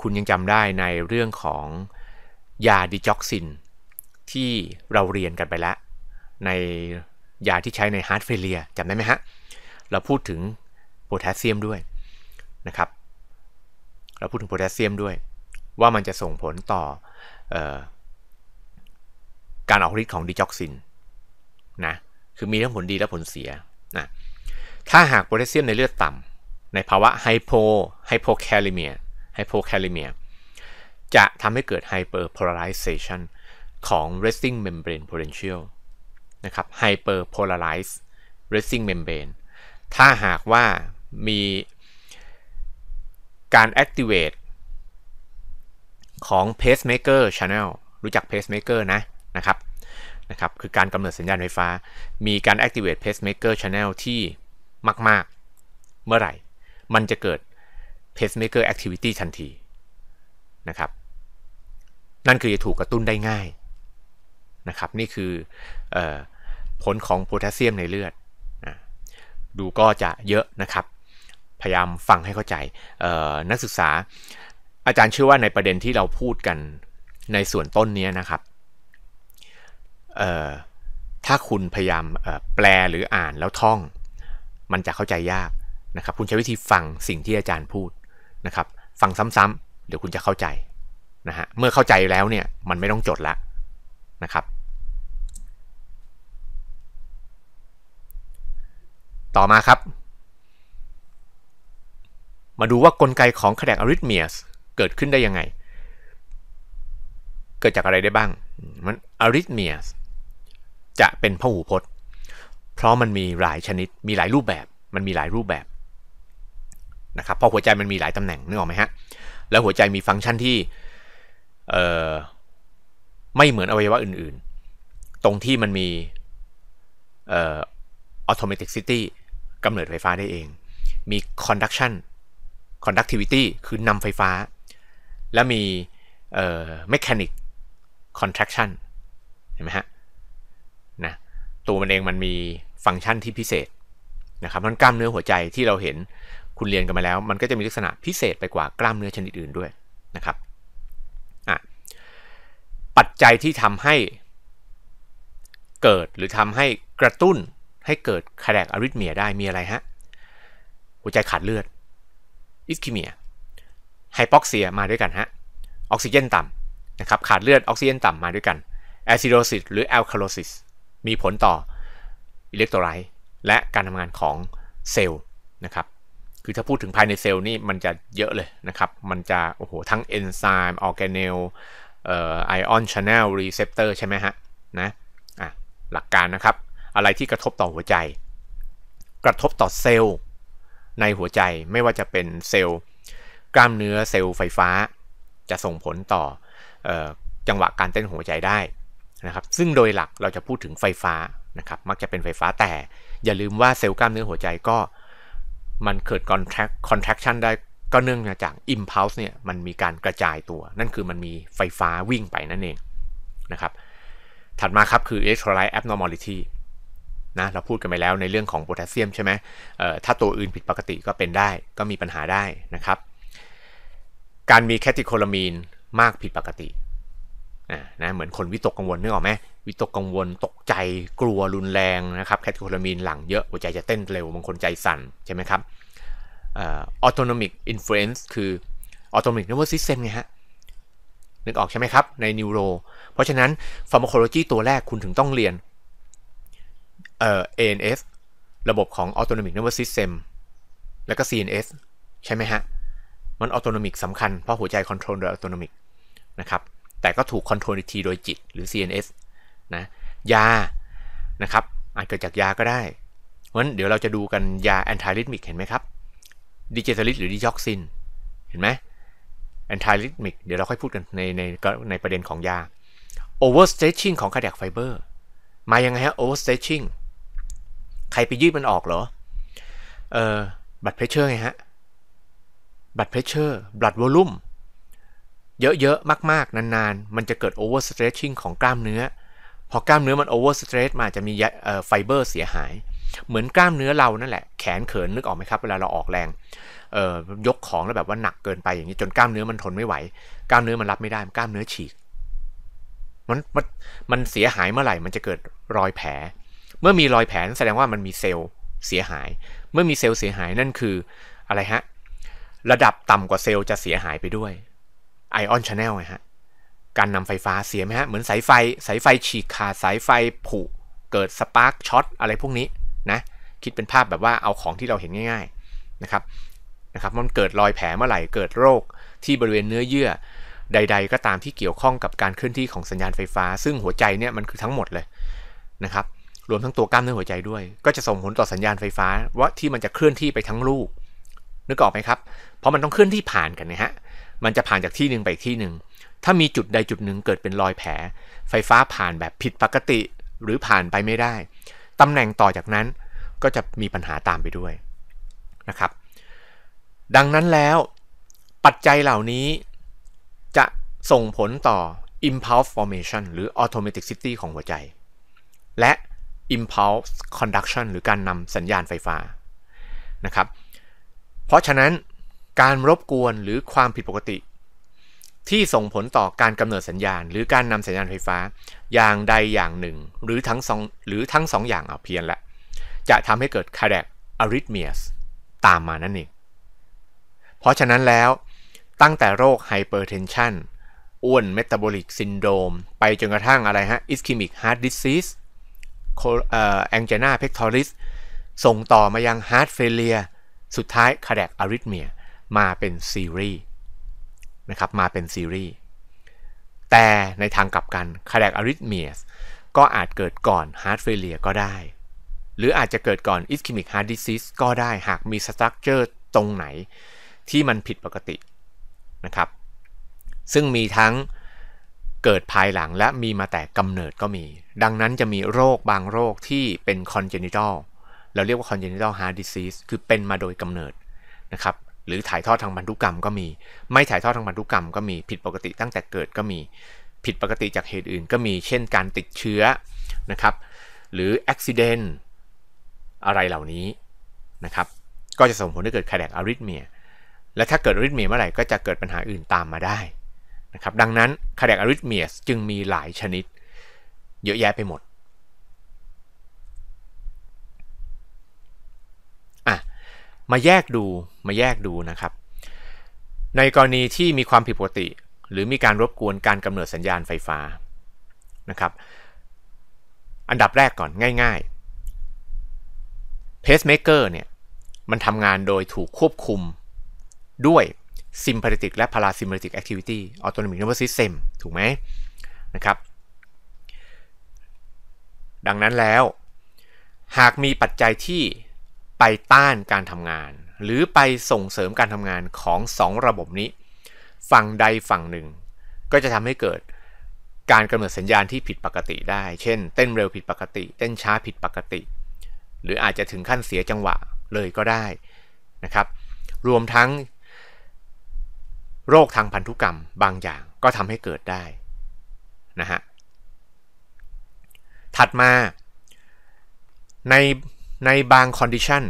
คุณยังจำได้ในเรื่องของยาดิจ็อกซิน ที่เราเรียนกันไปแล้ว ในยาที่ใช้ในฮาร์ดเฟลเลียจำได้ไหมฮะ เราพูดถึงโพแทสเซียมด้วยนะครับแล้วพูดถึงโพแทสเซียมด้วยว่ามันจะส่งผลต่ออการออกฤทธิ์ของดิจ็อกซินนะคือมีทั้งผลดีและผลเสียนะถ้าหากโพแทสเซียมในเลือดต่ำในภาวะไฮโปไฮโปแคลิเมียไฮโปแคลิเมียจะทำให้เกิดไฮเปอร์โพลาริเซชันของ resting membrane potential นะครับไฮเปอร์โพลา z e d resting membrane ถ้าหากว่ามีการ activate ของ pacemaker channel รู้จัก pacemaker นะนะครับ นะครับ คือการกำเนิดสัญญาณไฟฟ้า มีการ activate pacemaker channel ที่มาก ๆ เมื่อไหร่ มันจะเกิด pacemaker activity ทันทีนะครับ นั่นคือจะถูกกระตุ้นได้ง่ายนะครับ นี่คืออผลของโพแทสเซียมในเลือดดูก็จะเยอะนะครับพยายามฟังให้เข้าใจนักศึกษา อาจารย์เชื่อว่าในประเด็นที่เราพูดกันในส่วนต้นนี้นะครับถ้าคุณพยายามแปลหรืออ่านแล้วท่องมันจะเข้าใจยากนะครับ คุณใช้วิธีฟังสิ่งที่อาจารย์พูดนะครับ ฟังซ้ำๆเดี๋ยวคุณจะเข้าใจนะฮะเมื่อเข้าใจแล้วเนี่ยมันไม่ต้องจดละนะครับ ต่อมาครับมาดูว่ากลไกของคาร์ดอาริทเมียสเกิดขึ้นได้ยังไง เกิดจากอะไรได้บ้าง มันอาริทเมียสจะเป็นพหูพจน์ เพราะมันมีหลายชนิด มีหลายรูปแบบ มันมีหลายรูปแบบนะครับเพราะหัวใจมันมีหลายตำแหน่งนึกออกไหมฮะ แล้วหัวใจมีฟังก์ชันที่ไม่เหมือนอวัยวะอื่นๆ ตรงที่มันมีออโตเมติกซิตี้กำเนิดไฟฟ้าได้เอง มีคอนดักชัน conductivity คือนำไฟฟ้า และมี mechanic contraction เห็นไหมฮะนะตัวมันเองมันมีฟังก์ชันที่พิเศษนะครับมันกล้ามเนื้อหัวใจที่เราเห็นคุณเรียนกันมาแล้วมันก็จะมีลักษณะพิเศษไปกว่ากล้ามเนื้อชนิดอื่นด้วยนะครับอ่ะปัจจัยที่ทำให้เกิดหรือทำให้กระตุ้นให้เกิดคาแดกอาริทเมียได้มีอะไรฮะ หัวใจขาดเลือดอิสคิเมียไฮปอกเซียมาด้วยกันฮะออกซิเจนต่ำนะครับขาดเลือดออกซิเจนต่ำมาด้วยกันแอซิโดซิสหรือแอลคาโลซิสมีผลต่ออิเล็กโทรไลต์และการทำงานของเซลล์นะครับคือถ้าพูดถึงภายในเซลล์นี่มันจะเยอะเลยนะครับมันจะโอ้โหทั้งเอนไซม์ออร์แกเนลไอออนชานลรีเซพเตอร์ใช่ไหมฮะนะหลักการนะครับอะไรที่กระทบต่อหัวใจ กระทบต่อเซลล์ในหัวใจไม่ว่าจะเป็นเซลล์กล้ามเนื้อเซลล์ไฟฟ้า จะส่งผลต่อออจังหวะการเต้นหัวใจได้นะครับซึ่งโดยหลักเราจะพูดถึงไฟฟ้านะครับมักจะเป็นไฟฟ้าแต่อย่าลืมว่าเซลล์กล้ามเนื้อหัวใจก็มันเกิด contract c o n t i o n ได้ก็เนื่องมาจาก impulse เนี่ยมันมีการกระจายตัว นั่นคือมันมีไฟฟ้าวิ่งไปนั่นเองนะครับถัดมาครับคือ electrolyte abnormality นะเราพูดกันไปแล้วในเรื่องของโพแทสเซียมใช่ไหมถ้าตัวอื่นผิดปกติก็เป็นได้ก็มีปัญหาได้นะครับ การมีแคติโคลามีนมากผิดปกตินะเหมือนคนวิตกกังวลนึกออกไหมวิตกกังวลตกใจกลัวรุนแรงนะครับ แคติโคลามีนหลังเยอะหัวใจจะเต้นเร็วบางคนใจสั่นใช่ไหมครับออโตโนมิกอินฟลูเอนซ์คือออโตมิกเนเวอร์ซิสเต็มไงฮะนึกออกใช่ไหมครับในนิวโรเพราะฉะนั้นฟาร์มโคโลจีตัวแรกคุณถึงต้องเรียนเอ่อ ANS ระบบของ Autonomic Nervous System แล้วก็ CNS ใช่ไหมฮะ มันออโตโนมิกสำคัญเพราะหัวใจคอนโทรลโดยออโตโนมิกนะครับ แต่ก็ถูกคอนโทรลที โดยจิต หรือ CNS นะยานะครับอาจเกิดจากยาก็ได้เพราะฉะนั้นเดี๋ยวเราจะดูกันยาแอนทาลิทมิกเห็นไหมครับดิจิทัลิทหรือดิจ็อกซินเห็นไหมแอนทาลิทมิกเดี๋ยวเราค่อยพูดกันในในในประเด็นของยาโอเวอร์สเตชชิ่งของคาร์ดิกไฟเบอร์มายังไงฮะโอเวอร์สเตชชิ่งใครไปยืดมันออกเหรอเออบัตรเพชเชอร์ไงฮะ บัตรเพชเชอร์บัตรวอลุ่ม เยอะๆ มาก ๆ นานๆ มันจะเกิดโอเวอร์สเตรชชิ่งของกล้ามเนื้อ พอกล้ามเนื้อมันโอเวอร์สเตรชมาจะมีไฟเบอร์เสียหาย เหมือนกล้ามเนื้อเรานั่นแหละ แขนเขินนึกออกไหมครับ เวลาเราออกแรง ยกของแล้วแบบว่าหนักเกินไปอย่างนี้จนกล้ามเนื้อมันทนไม่ไหว กล้ามเนื้อมันรับไม่ได้กล้ามเนื้อฉีกมันมันมันเสียหายเมื่อไหร่ มันจะเกิดรอยแผลเมื่อมีรอยแผลแสดงว่ามันมีเซลล์เสียหาย เมื่อมีเซลล์เสียหายนั่นคืออะไรฮะ ระดับต่ำกว่าเซลล์จะเสียหายไปด้วยไอออนชาแนลไงฮะ การนำไฟฟ้าเสียไหมฮะ เหมือนสายไฟ สายไฟฉีกขาดสายไฟผุ เกิดสปาร์กช็อตอะไรพวกนี้นะ คิดเป็นภาพแบบว่าเอาของที่เราเห็นง่ายๆนะครับนะครับ มันเกิดรอยแผลเมื่อไหร่ เกิดโรคที่บริเวณเนื้อเยื่อ ใด ๆ ก็ตามที่เกี่ยวข้องกับการเคลื่อนที่ของสัญญาณไฟฟ้าซึ่งหัวใจเนี่ยมันคือทั้งหมดเลยนะครับรวมทั้งตัวกล้ามเนื้อหัวใจด้วย ก็จะส่งผลต่อสัญญาณไฟฟ้าว่าที่มันจะเคลื่อนที่ไปทั้งลูกนึกออกไหมครับ เพราะมันต้องเคลื่อนที่ผ่านกันนะฮะมันจะผ่านจากที่หนึ่งไปที่หนึ่งถ้ามีจุดใดจุดหนึ่งเกิดเป็นรอยแผล ไฟฟ้าผ่านแบบผิดปกติหรือผ่านไปไม่ได้ตำแหน่งต่อจากนั้นก็จะมีปัญหาตามไปด้วยนะครับ ดังนั้นแล้ว ปัจจัยเหล่านี้ จะส่งผลต่อ impulse formation หรือ automaticity ของหัวใจ และ impulse conduction หรือการนำสัญญาณไฟฟ้านะครับ เพราะฉะนั้นการรบกวนหรือความผิดปกติ ที่ส่งผลต่อการกำเนิดสัญญาณ หรือการนำสัญญาณไฟฟ้าอย่างใดอย่างหนึ่ง หรือทั้งสองหรือทั้งสองอย่างเอาเพียนละ จะทำให้เกิด cardiac arrhythmias ตามมานั่นเอง เพราะฉะนั้นแล้วตั้งแต่โรคไฮเปอร์เทนชันอ้วนเมตาบอลิกซินโดรมไปจนกระทั่งอะไรฮะ ischemic heart disease แองเจนาเพกทอริสส่งต่อมายังฮาร์ดเฟลเลียสุดท้ายคาแดกอาริทเมียมาเป็นซีรีส์นะครับมาเป็นซีรีส์แต่ในทางกลับกันคาแดกอาริทเมียก็อาจเกิดก่อนฮาร์ดเฟลเลียก็ได้ หรืออาจจะเกิดก่อนอิสคิมิกฮาร์ดดิซิสก็ได้หากมีสตรัคเจอร์ตรงไหนที่มันผิดปกตินะครับซึ่งมีทั้งเกิดภายหลังและมีมาแต่กำเนิดก็มี ดังนั้นจะมีโรคบางโรคที่เป็น congenital เราเรียกว่า congenital heart disease คือเป็นมาโดยกำเนิดนะครับหรือถ่ายทอดทางบรรทุกรรมก็มี ไม่ถ่ายทอดทางบรรทุกรรม ก็มีผิดปกติตั้งแต่เกิดก็มีผิดปกติจากเหตุอื่น ก็มีเช่นการติดเชื้อนะครับหรืออุบิเหตุอะไรเหล่านี้นะครับก็จะส่งผลให้เกิดคาแดกอาริทเมียและถ้าเกิดอาริทเมียเมื่อไหร่ก็จะเกิดปัญหาอื่นตามมาได้นะครับดังนั้นคา r d ด a c อ r r าริทเมียสจึงมีหลายชนิด เยอะแยะไปหมดอะมาแยกดูมาแยกดูนะครับ ในกรณีที่มีความผิดปกติ หรือมีการรบกวนการกำเนิดสัญญาณไฟฟ้านะครับ อันดับแรกก่อนง่าย ๆ pacemaker เนี่ยมันทำงานโดยถูกควบคุมด้วยซิมพาติกและพาราซิมพาติกแอคทิวิตี้ออโตน n ิ m i c nervous ซิส t e ถูกไหมนะครับดังนั้นแล้ว หากมีปัจจัยที่ไปต้านการทำงาน หรือไปส่งเสริมการทำงานของ 2 ระบบนี้ ฝั่งใดฝั่งหนึ่ง ก็จะทำให้เกิดการกำเนิดสัญญาณที่ผิดปกติได้ เช่นเต้นเร็วผิดปกติเต้นช้าผิดปกติ หรืออาจจะถึงขั้นเสียจังหวะเลยก็ได้นะครับ รวมทั้งโรคทางพันธุกรรมบางอย่างก็ทำให้เกิดได้นะฮะ ถัดมาในในบางคอนดิชัน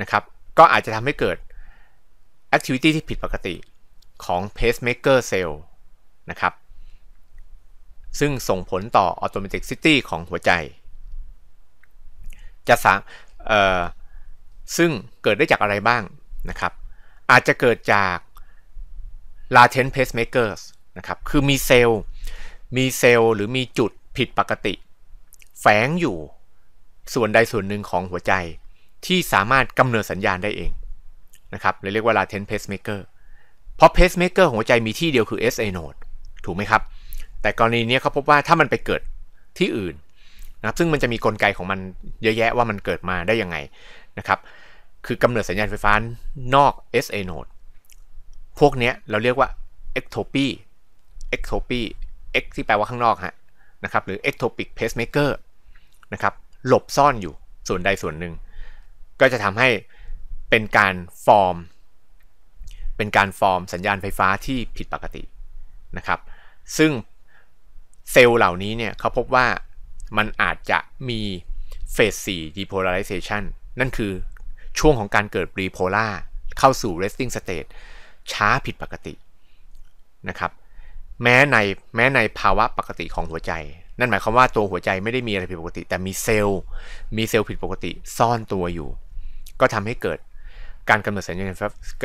นะครับก็อาจจะทำให้เกิด activity ที่ผิดปกติของ pacemaker cell นะครับ ซึ่งส่งผลต่อ automatic city ของหัวใจ จะซึ่งเกิดได้จากอะไรบ้างนะครับ อาจจะเกิดจาก latent pacemakers นะครับคือมีเซลล์มีเซลล์หรือมีจุดผิดปกติแฝงอยู่ส่วนใดส่วนหนึ่งของหัวใจที่สามารถกำเนิดสัญญาณได้เองนะครับเลยเรียกว่า latent pacemaker เพราะ pacemaker หัวใจมีที่เดียวคือ SA node ถูกไหมครับ แต่กรณีนี้เขาพบว่าถ้ามันไปเกิดที่อื่นนะครับซึ่งมันจะมีกลไกของมันเยอะแยะว่ามันเกิดมาได้ยังไงนะครับคือกำเนิดสัญญาณไฟฟ้านอก SA node พวกนี้เราเรียกว่าเอ็กโทปีเอ็กโทีเอ็กที่แปลว่าข้างนอกฮะนะครับหรือเอ็กโทปิกเพสเมเกอร์นะครับหลบซ่อนอยู่ส่วนใดส่วนหนึ่ง ก็จะทำให้เป็นการฟอร์ม เป็นการฟอร์ม สัญญาณไฟฟ้าที่ผิดปกตินะครับซึ่งเซลล์เหล่านี้เนี่ยเขาพบว่ามันอาจจะมีเฟส4 depolarization นั่นคือช่วงของการเกิด bipolar เข้าสู่ resting state ช้าผิดปกตินะครับ แม้ในแม้ในภาวะปกติของหัวใจ นั่นหมายความว่าตัวหัวใจไม่ได้มีอะไรผิดปกติ แต่มีเซลล์ มีเซลล์ผิดปกติซ่อนตัวอยู่ ก็ทำให้เกิดการกำเนิดสัญญาณ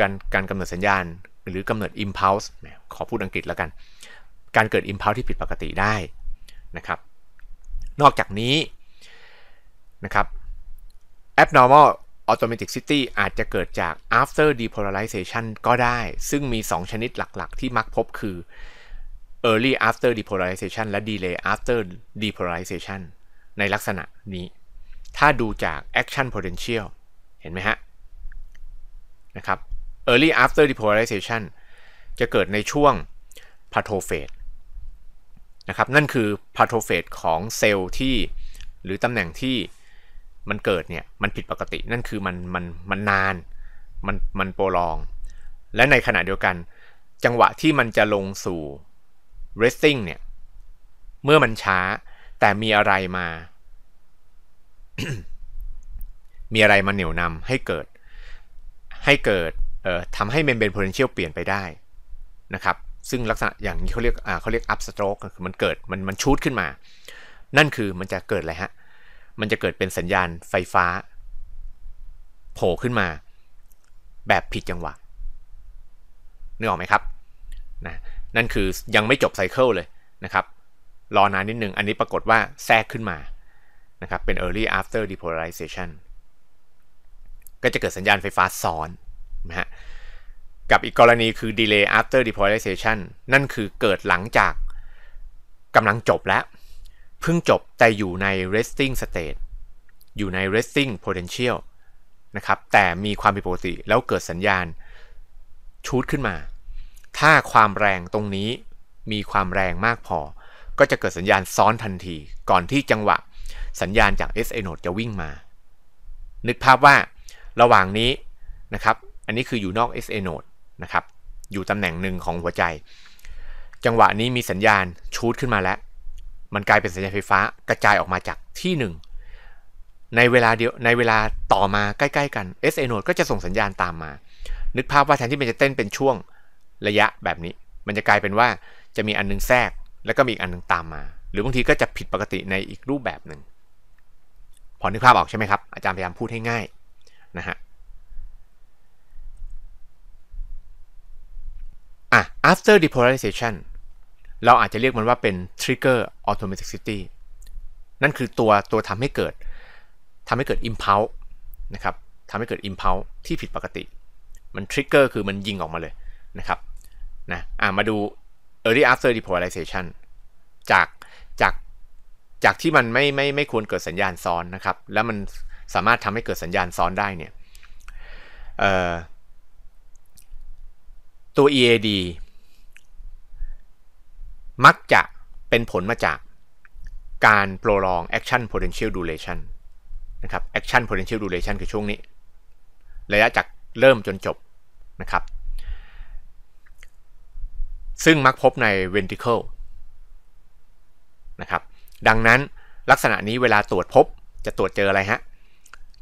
การการกำเนิดสัญญาณ หรือกำเนิดอิมพัลส์ขอพูดอังกฤษแล้วกัน การเกิดอิมพัลส์ที่ผิดปกติได้นะครับนอกจากนี้นะครับ abnormal automatic city อาจจะเกิดจาก after depolarization ก็ได้ ซึ่งมี 2 ชนิดหลักๆ ที่มักพบคือ early after depolarization และ delay after depolarization ในลักษณะนี้ ถ้าดูจาก action potential เห็นไหมฮะ นะครับ early after depolarization จะเกิดในช่วง pathophase นะครับ นั่นคือ pathophase ของเซลล์ที่หรือตำแหน่งที่มันเกิดเนี่ย มันผิดปกติ นั่นคือมันมันมันนาน มันมันโปรลอง และในขณะเดียวกัน จังหวะที่มันจะลงสู่ resting เนี่ยเมื่อมันช้า แต่มีอะไรมา มีอะไรมาเหนี่ยวนำให้เกิด ให้เกิดเอ่อทำให้เม m เบ a n e potential เปลี่ยนไปได้นะครับ ซึ่งลักษณะอย่างนี้เขาเรียกอ่าเขาเรียก upstroke คือมันเกิดมันมันชูดขึ้นมา นั่นคือมันจะเกิดอะไรฮะมันจะเกิดเป็นสัญญาณไฟฟ้าโผล่ขึ้นมาแบบผิดจังหวะนึกออกไหมครับนะนั่นคือยังไม่จบไซเคิลเลยนะครับ รอนานนิดนึง อันนี้ปรากฏว่าแทรกขึ้นมานะครับ เป็น early after depolarization ก็จะเกิดสัญญาณไฟฟ้าซ้อนนะฮะ กับอีกกรณีคือ delay after depolarization นั่นคือเกิดหลังจากกำลังจบแล้วเพิ่งจบแต่อยู่ใน resting state อยู่ใน resting potential นะครับ แต่มีความผิดปกติแล้วเกิดสัญญาณชูดขึ้นมา ถ้าความแรงตรงนี้มีความแรงมากพอ ก็จะเกิดสัญญาณซ้อนทันที ก่อนที่จังหวะสัญญาณจาก SA node จะวิ่งมา นึกภาพว่าระหว่างนี้นะครับ อันนี้คืออยู่นอก SA node นะครับ อยู่ตำแหน่งหนึ่งของหัวใจ จังหวะนี้มีสัญญาณชูดขึ้นมาแล้วมันกลายเป็นสัญญาณไฟฟ้ากระจายออกมาจากที่ 1 ในเวลาเดียวในเวลาต่อมาใกล้ๆกัน SA node ก็จะส่งสัญญาณตามมา นึกภาพว่าแทนที่มันจะเต้นเป็นช่วงระยะแบบนี้ มันจะกลายเป็นว่าจะมีอันนึงแทรกแล้วก็มีอีกอันนึงตามมา หรือบางทีก็จะผิดปกติในอีกรูปแบบหนึ่งพอนึกภาพออกใช่ไหมครับ อาจารย์พยายามพูดให้ง่ายนะฮะอ่ะ after depolarization เราอาจจะเรียกมันว่าเป็น trigger automaticity นั่นคือตัวตัวทำให้เกิดทำให้เกิด impulse นะครับทำให้เกิด impulse ที่ผิดปกติ มัน trigger คือมันยิงออกมาเลยนะครับนะะมาดู early after depolarization จาก จากจากที่มันไม่ไม่ไม่ควรเกิดสัญญาณซ้อนนะครับแล้วมันสามารถทำให้เกิดสัญญาณซ้อนได้เนี่ยตัว EAD มักจะเป็นผลมาจากการ prolong action potential duration นะครับ action potential duration คือช่วงนี้ ระยะจากเริ่มจนจบนะครับ ซึ่งมักพบใน ventricle นะครับ ดังนั้นลักษณะนี้เวลาตรวจพบจะตรวจเจออะไรฮะ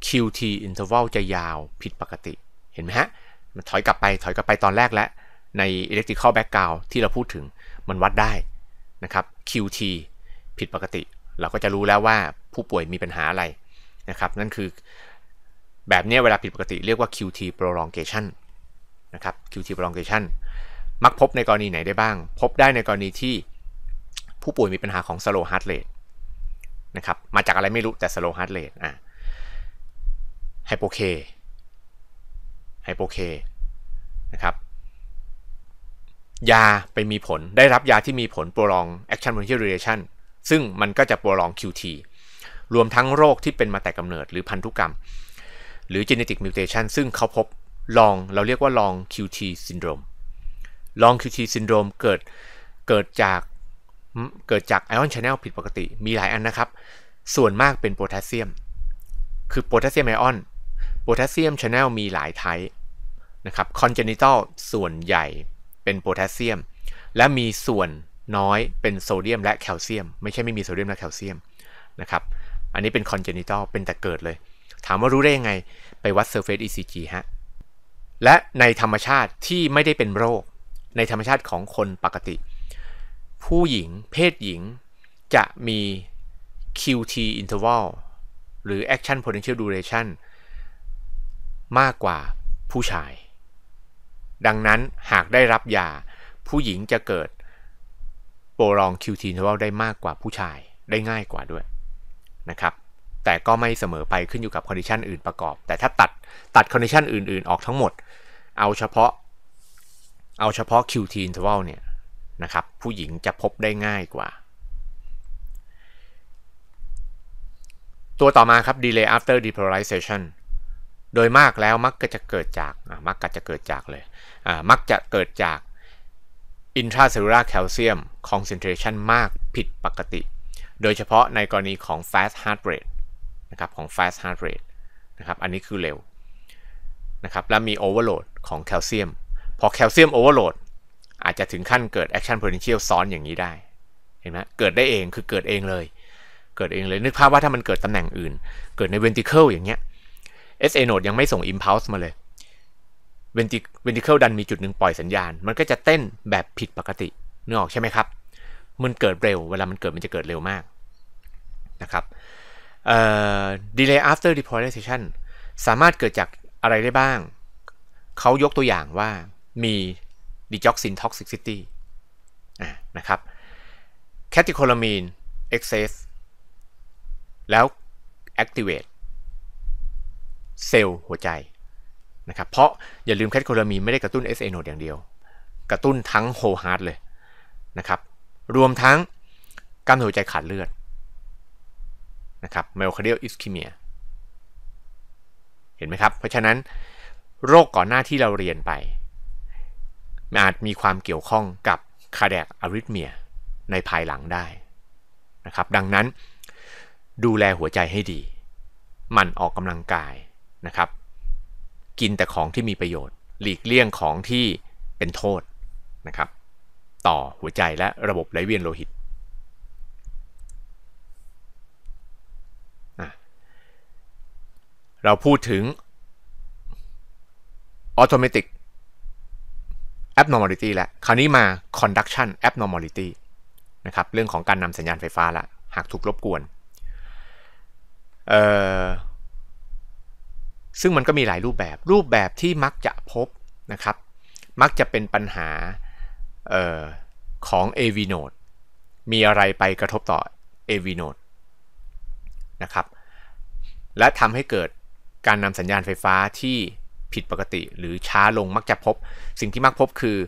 QT interval จะยาวผิดปกติ เห็นไหมฮะมันถอยกลับไปถอยกลับไปตอนแรกแล้วใน electrical background ที่เราพูดถึงมันวัดได้นะครับ QT ผิดปกติ เราก็จะรู้แล้วว่าผู้ป่วยมีปัญหาอะไรนะครับ นั่นคือแบบนี้เวลาผิดปกติเรียกว่า QT prolongation นะครับ QT prolongation มักพบในกรณีไหนได้บ้าง พบได้ในกรณีที่ผู้ป่วยมีปัญหาของ slow heart rate นะครับ มาจากอะไรไม่รู้แต่ slow heart rate อ่ะ hypok e hypoke นะครับยาไปมีผลได้รับยาที่มีผลโปรลอง action potential duration ซึ่งมันก็จะโปรลอง QT รวมทั้งโรคที่เป็นมาแต่กำเนิดหรือพันธุกรรม หรือ genetic mutation ซึ่งเขาพบลองเราเรียกว่าลอง QT syndrome ลอง QT syndrome เกิดเกิดจากเกิดจาก ion channel ผิดปกติ มีหลายอันนะครับ ส่วนมากเป็นโพแทสเซียม คือโพแทสเซียมไอออน โพแทสเซียมชแนลมีหลายไทป์นะครับคอนเจนิตอลส่วนใหญ่เป็นโพแทสเซียมและมีส่วนน้อยเป็นโซเดียม และแคลเซียม ไม่ใช่ไม่มีโซเดียมและแคลเซียมนะครับ อันนี้เป็นคอนเจนิทัลเป็นแต่เกิดเลย ถามว่ารู้ได้ยังไงไปวัด Surface ECG ฮะ และในธรรมชาติที่ไม่ได้เป็นโรคในธรรมชาติของคนปกติ ผู้หญิงเพศหญิงจะมี QT interval หรือ action potential duration มากกว่าผู้ชายดังนั้นหากได้รับยา ผู้หญิงจะเกิดโปรลองคิวทีนวลได้มากกว่าผู้ชายได้ง่ายกว่าด้วยนะครับ แต่ก็ไม่เสมอไปขึ้นอยู่กับคอนดิชันอื่นประกอบ แต่ถ้าตัดตัดคอนดิชันอื่นๆออกทั้งหมดเอาเฉพาะเอาเฉพาะ QT interval เนี่ยนะครับผู้หญิงจะพบได้ง่ายกว่า ตัวต่อมาครับ delay after depolarization โดยมากแล้วมักก็จะเกิดจากมักก็จะเกิดจากเลยมักจะเกิดจาก intracellular calcium concentration มากผิดปกติ โดยเฉพาะในกรณีของ fast heart rate นะครับ ของ fast heart rate นะครับ อันนี้คือเร็วนะครับและมี overload ของแคลเซียมพอแคลเซียม overload อาจจะถึงขั้นเกิด action potential ซ้อนอย่างนี้ได้เห็นไหมเกิดได้เองคือเกิดเองเลย เกิดเองเลยนึกภาพว่าถ้ามันเกิดตำแหน่งอื่น เกิดใน ventricle อย่างเงี้ย SA node ยังไม่ส่ง impulse มาเลย ventricle ดันมีจุดหนึ่งปล่อยสัญญาณมันก็จะเต้นแบบผิดปกตินึกออกใช่ไหมครับมันเกิดเร็วเวลามันเกิดมันจะเกิดเร็วมากนะครับ delay after depolarization สามารถเกิดจากอะไรได้บ้าง เขายกตัวอย่างว่ามี d ซิ o x i n toxicity นะครับ catecholamine excess แล้ว activate เซลล์หัวใจนะครับเพราะอย่าลืมแคตโคลามีนไม่ได้กระตุ้น SA node อย่างเดียว กระตุ้นทั้งโฮฮาร์ดเลยนะครับรวมทั้งกล้ามหัวใจขาดเลือดนะครับเมโคาเดียลอิสคิเมียเห็นไหมครับ เพราะฉะนั้น โรคก่อนหน้าที่เราเรียนไปอาจมีความเกี่ยวข้องกับ คาแดกอาริทเมียในภายหลังได้นะครับดังนั้นดูแลหัวใจให้ดี มันออกกำลังกายนะครับกินแต่ของที่มีประโยชน์ หลีกเลี่ยงของที่เป็นโทษนะครับต่อหัวใจและระบบไหลเวียนโลหิต เราพูดถึง automatic abnormality แล้วคราวนี้มา conduction abnormality นะครับเรื่องของการนำสัญญาณไฟฟ้าละหากถูกรบกวน เอ่อซึ่งมันก็มีหลายรูปแบบ รูปแบบที่มักจะพบนะครับ มักจะเป็นปัญหาออของ AV node มีอะไรไปกระทบต่อ AV node นะครับ และทำให้เกิดการนำสัญญาณไฟฟ้าที่ผิดปกติหรือช้าลงมักจะพบ สิ่งที่มักพบคือ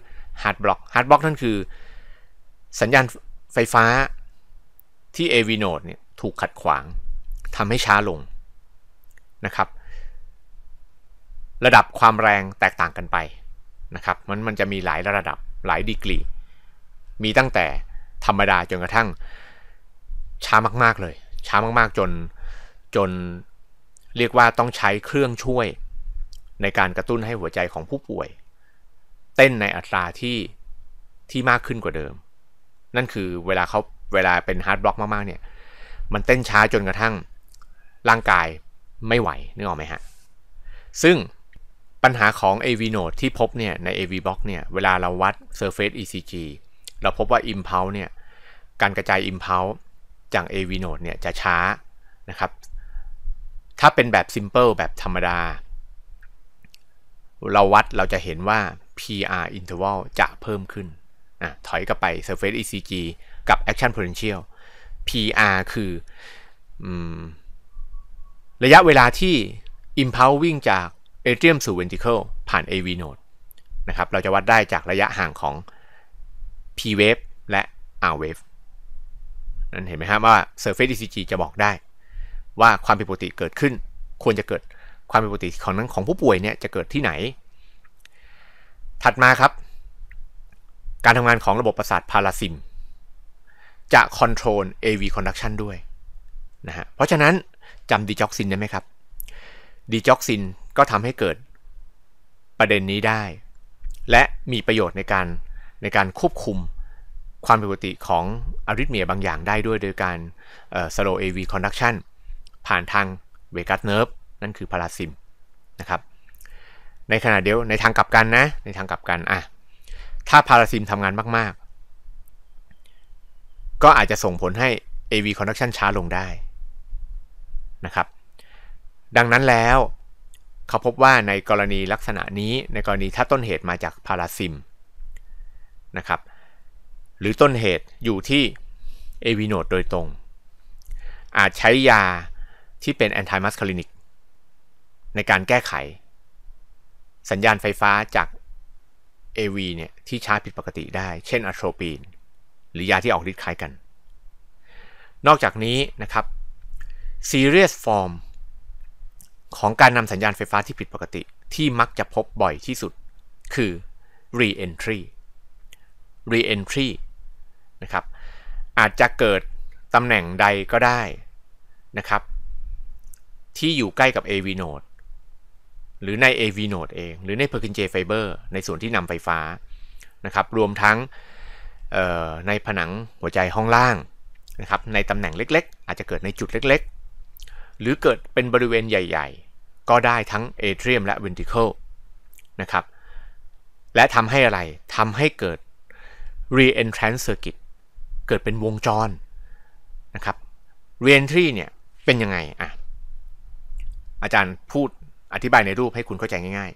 ฮาร์ดบล็อกฮาร์ดบล็อกนั่นคือสัญญาณไฟฟ้าที่ AV node เนี่ยถูกขัดขวางทำให้ช้าลงนะครับระดับความแรงแตกต่างกันไปนะครับ มันมันจะมีหลายระดับหลายดีกรี มีตั้งแต่ธรรมดาจนกระทั่งช้ามาก ๆเลย ช้ามากๆจน จนเรียกว่าต้องใช้เครื่องช่วยในการกระตุ้นให้หัวใจของผู้ป่วย เต้นในอัตราที่ที่มากขึ้นกว่าเดิม นั่นคือเวลาเขาเวลาเป็นฮาร์ดบล็อกมากๆเนี่ย มันเต้นช้าจนกระทั่ง ร่างกายไม่ไหวนึกออกไหมฮะ ซึ่งปัญหาของ AV node ที่พบเนี่ยใน AV box เนี่ย เวลาเราวัด surface ECG เราพบว่า impulse เนี่ย การกระจาย impulse จาก AV node เนี่ยจะช้านะครับ ถ้าเป็นแบบ simple แบบธรรมดา เราวัดเราจะเห็นว่า PR interval จะเพิ่มขึ้นนะถอยกลับไป surface ECG กับ action potential PR คืออระยะเวลาที่ impulse วิ่งจากเ a เ r ียมสู่เวนติเคิลผ่าน AV node นะครับ เราจะวัดได้จากระยะห่างของ P wave และ R wave นั่นเห็นไหมครับว่า surface ECG จะบอกได้ว่าความผิดปกติเกิดขึ้นควรจะเกิดความผิดปกติของนั้นของผู้ป่วยเนี่ยจะเกิดที่ไหน ถัดมาครับ การทำงานของระบบประสาทพาราซิม จะคอนโทรล AV conduction ด้วยนะฮะ เพราะฉะนั้นจำดีจ็อกซินได้ไหมครับดีจ็อกซินก็ทำให้เกิดประเด็นนี้ได้ และมีประโยชน์ในการในการควบคุมความผิดปกติของอาริทเมียบางอย่างได้ด้วยโดยการ slow AV conduction ผ่านทางเวกัสเนิร์ฟนั่นคือพาราซิมนะครับ ในขณะเดียวในทางกลับกันนะในทางกลับกันอ่ะถ้าพาราซิมทำงานมาก ๆ ก็อาจจะส่งผลให้ AV conduction ช้าลงได้นะครับ ดังนั้นแล้วเขาพบว่าในกรณีลักษณะนี้ในกรณีถ้าต้นเหตุมาจากพาราซิมนะครับหรือต้นเหตุอยู่ที่เอวีโนดโดยตรง อาจใช้ยาที่เป็นแอนติมัสคลินิกในการแก้ไข สัญญาณไฟฟ้าจาก AV เนี่ยที่ชาร์จผิดปกติได้ เช่นอะโทรปีนหรือยาที่ออกฤทธิ์คล้ายกัน นอกจากนี้นะครับ serious form ของการนำสัญญาณไฟฟ้าที่ผิดปกติที่มักจะพบบ่อยที่สุดคือ re-entry re-entry นะครับอาจจะเกิดตำแหน่งใดก็ได้นะครับที่อยู่ใกล้กับ AV node หรือใน AV node เอง หรือใน Perkinje Fiber ในส่วนที่นำไฟฟ้านะครับรวมทั้งในผนังหัวใจห้องล่างนะครับในตำแหน่งเล็กๆ อาจจะเกิดในจุดเล็กหรือเกิดเป็นบริเวณใหญ่ๆ ก็ได้ทั้งเอเทรียมและเวนติเคิลนะครับ และทำให้อะไร ทำให้เกิด re-entrance circuit เกิดเป็นวงจรนะครับ re-entry เนี่ยเป็นยังไงอ่ะอาจารย์พูดอธิบายในรูปให้คุณเข้าใจง่าย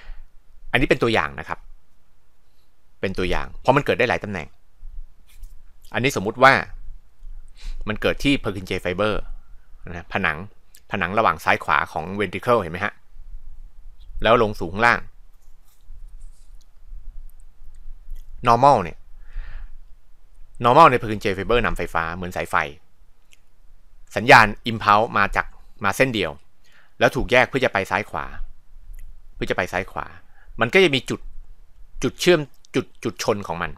ๆ อันนี้เป็นตัวอย่างนะครับ เป็นตัวอย่าง เพราะมันเกิดได้หลายตำแหน่ง อันนี้สมมุติว่ามันเกิดที่เพอร์ r ินเจฟเบอร์นะผนังผนังระหว่างซ้ายขวาของเวนติเคิลเห็นไหมฮะแล้วลงสูงล่าง normal เนี่ย normal ในพื้นเจฟเบอร์นำไฟฟ้าเหมือนสายไฟ สัญญาณ impulse มาจากมาเส้นเดียว แล้วถูกแยกเพื่อจะไปซ้ายขวา เพื่อจะไปซ้ายขวา มันก็จะมีจุดจุดเชื่อมจุดจุดชนของมัน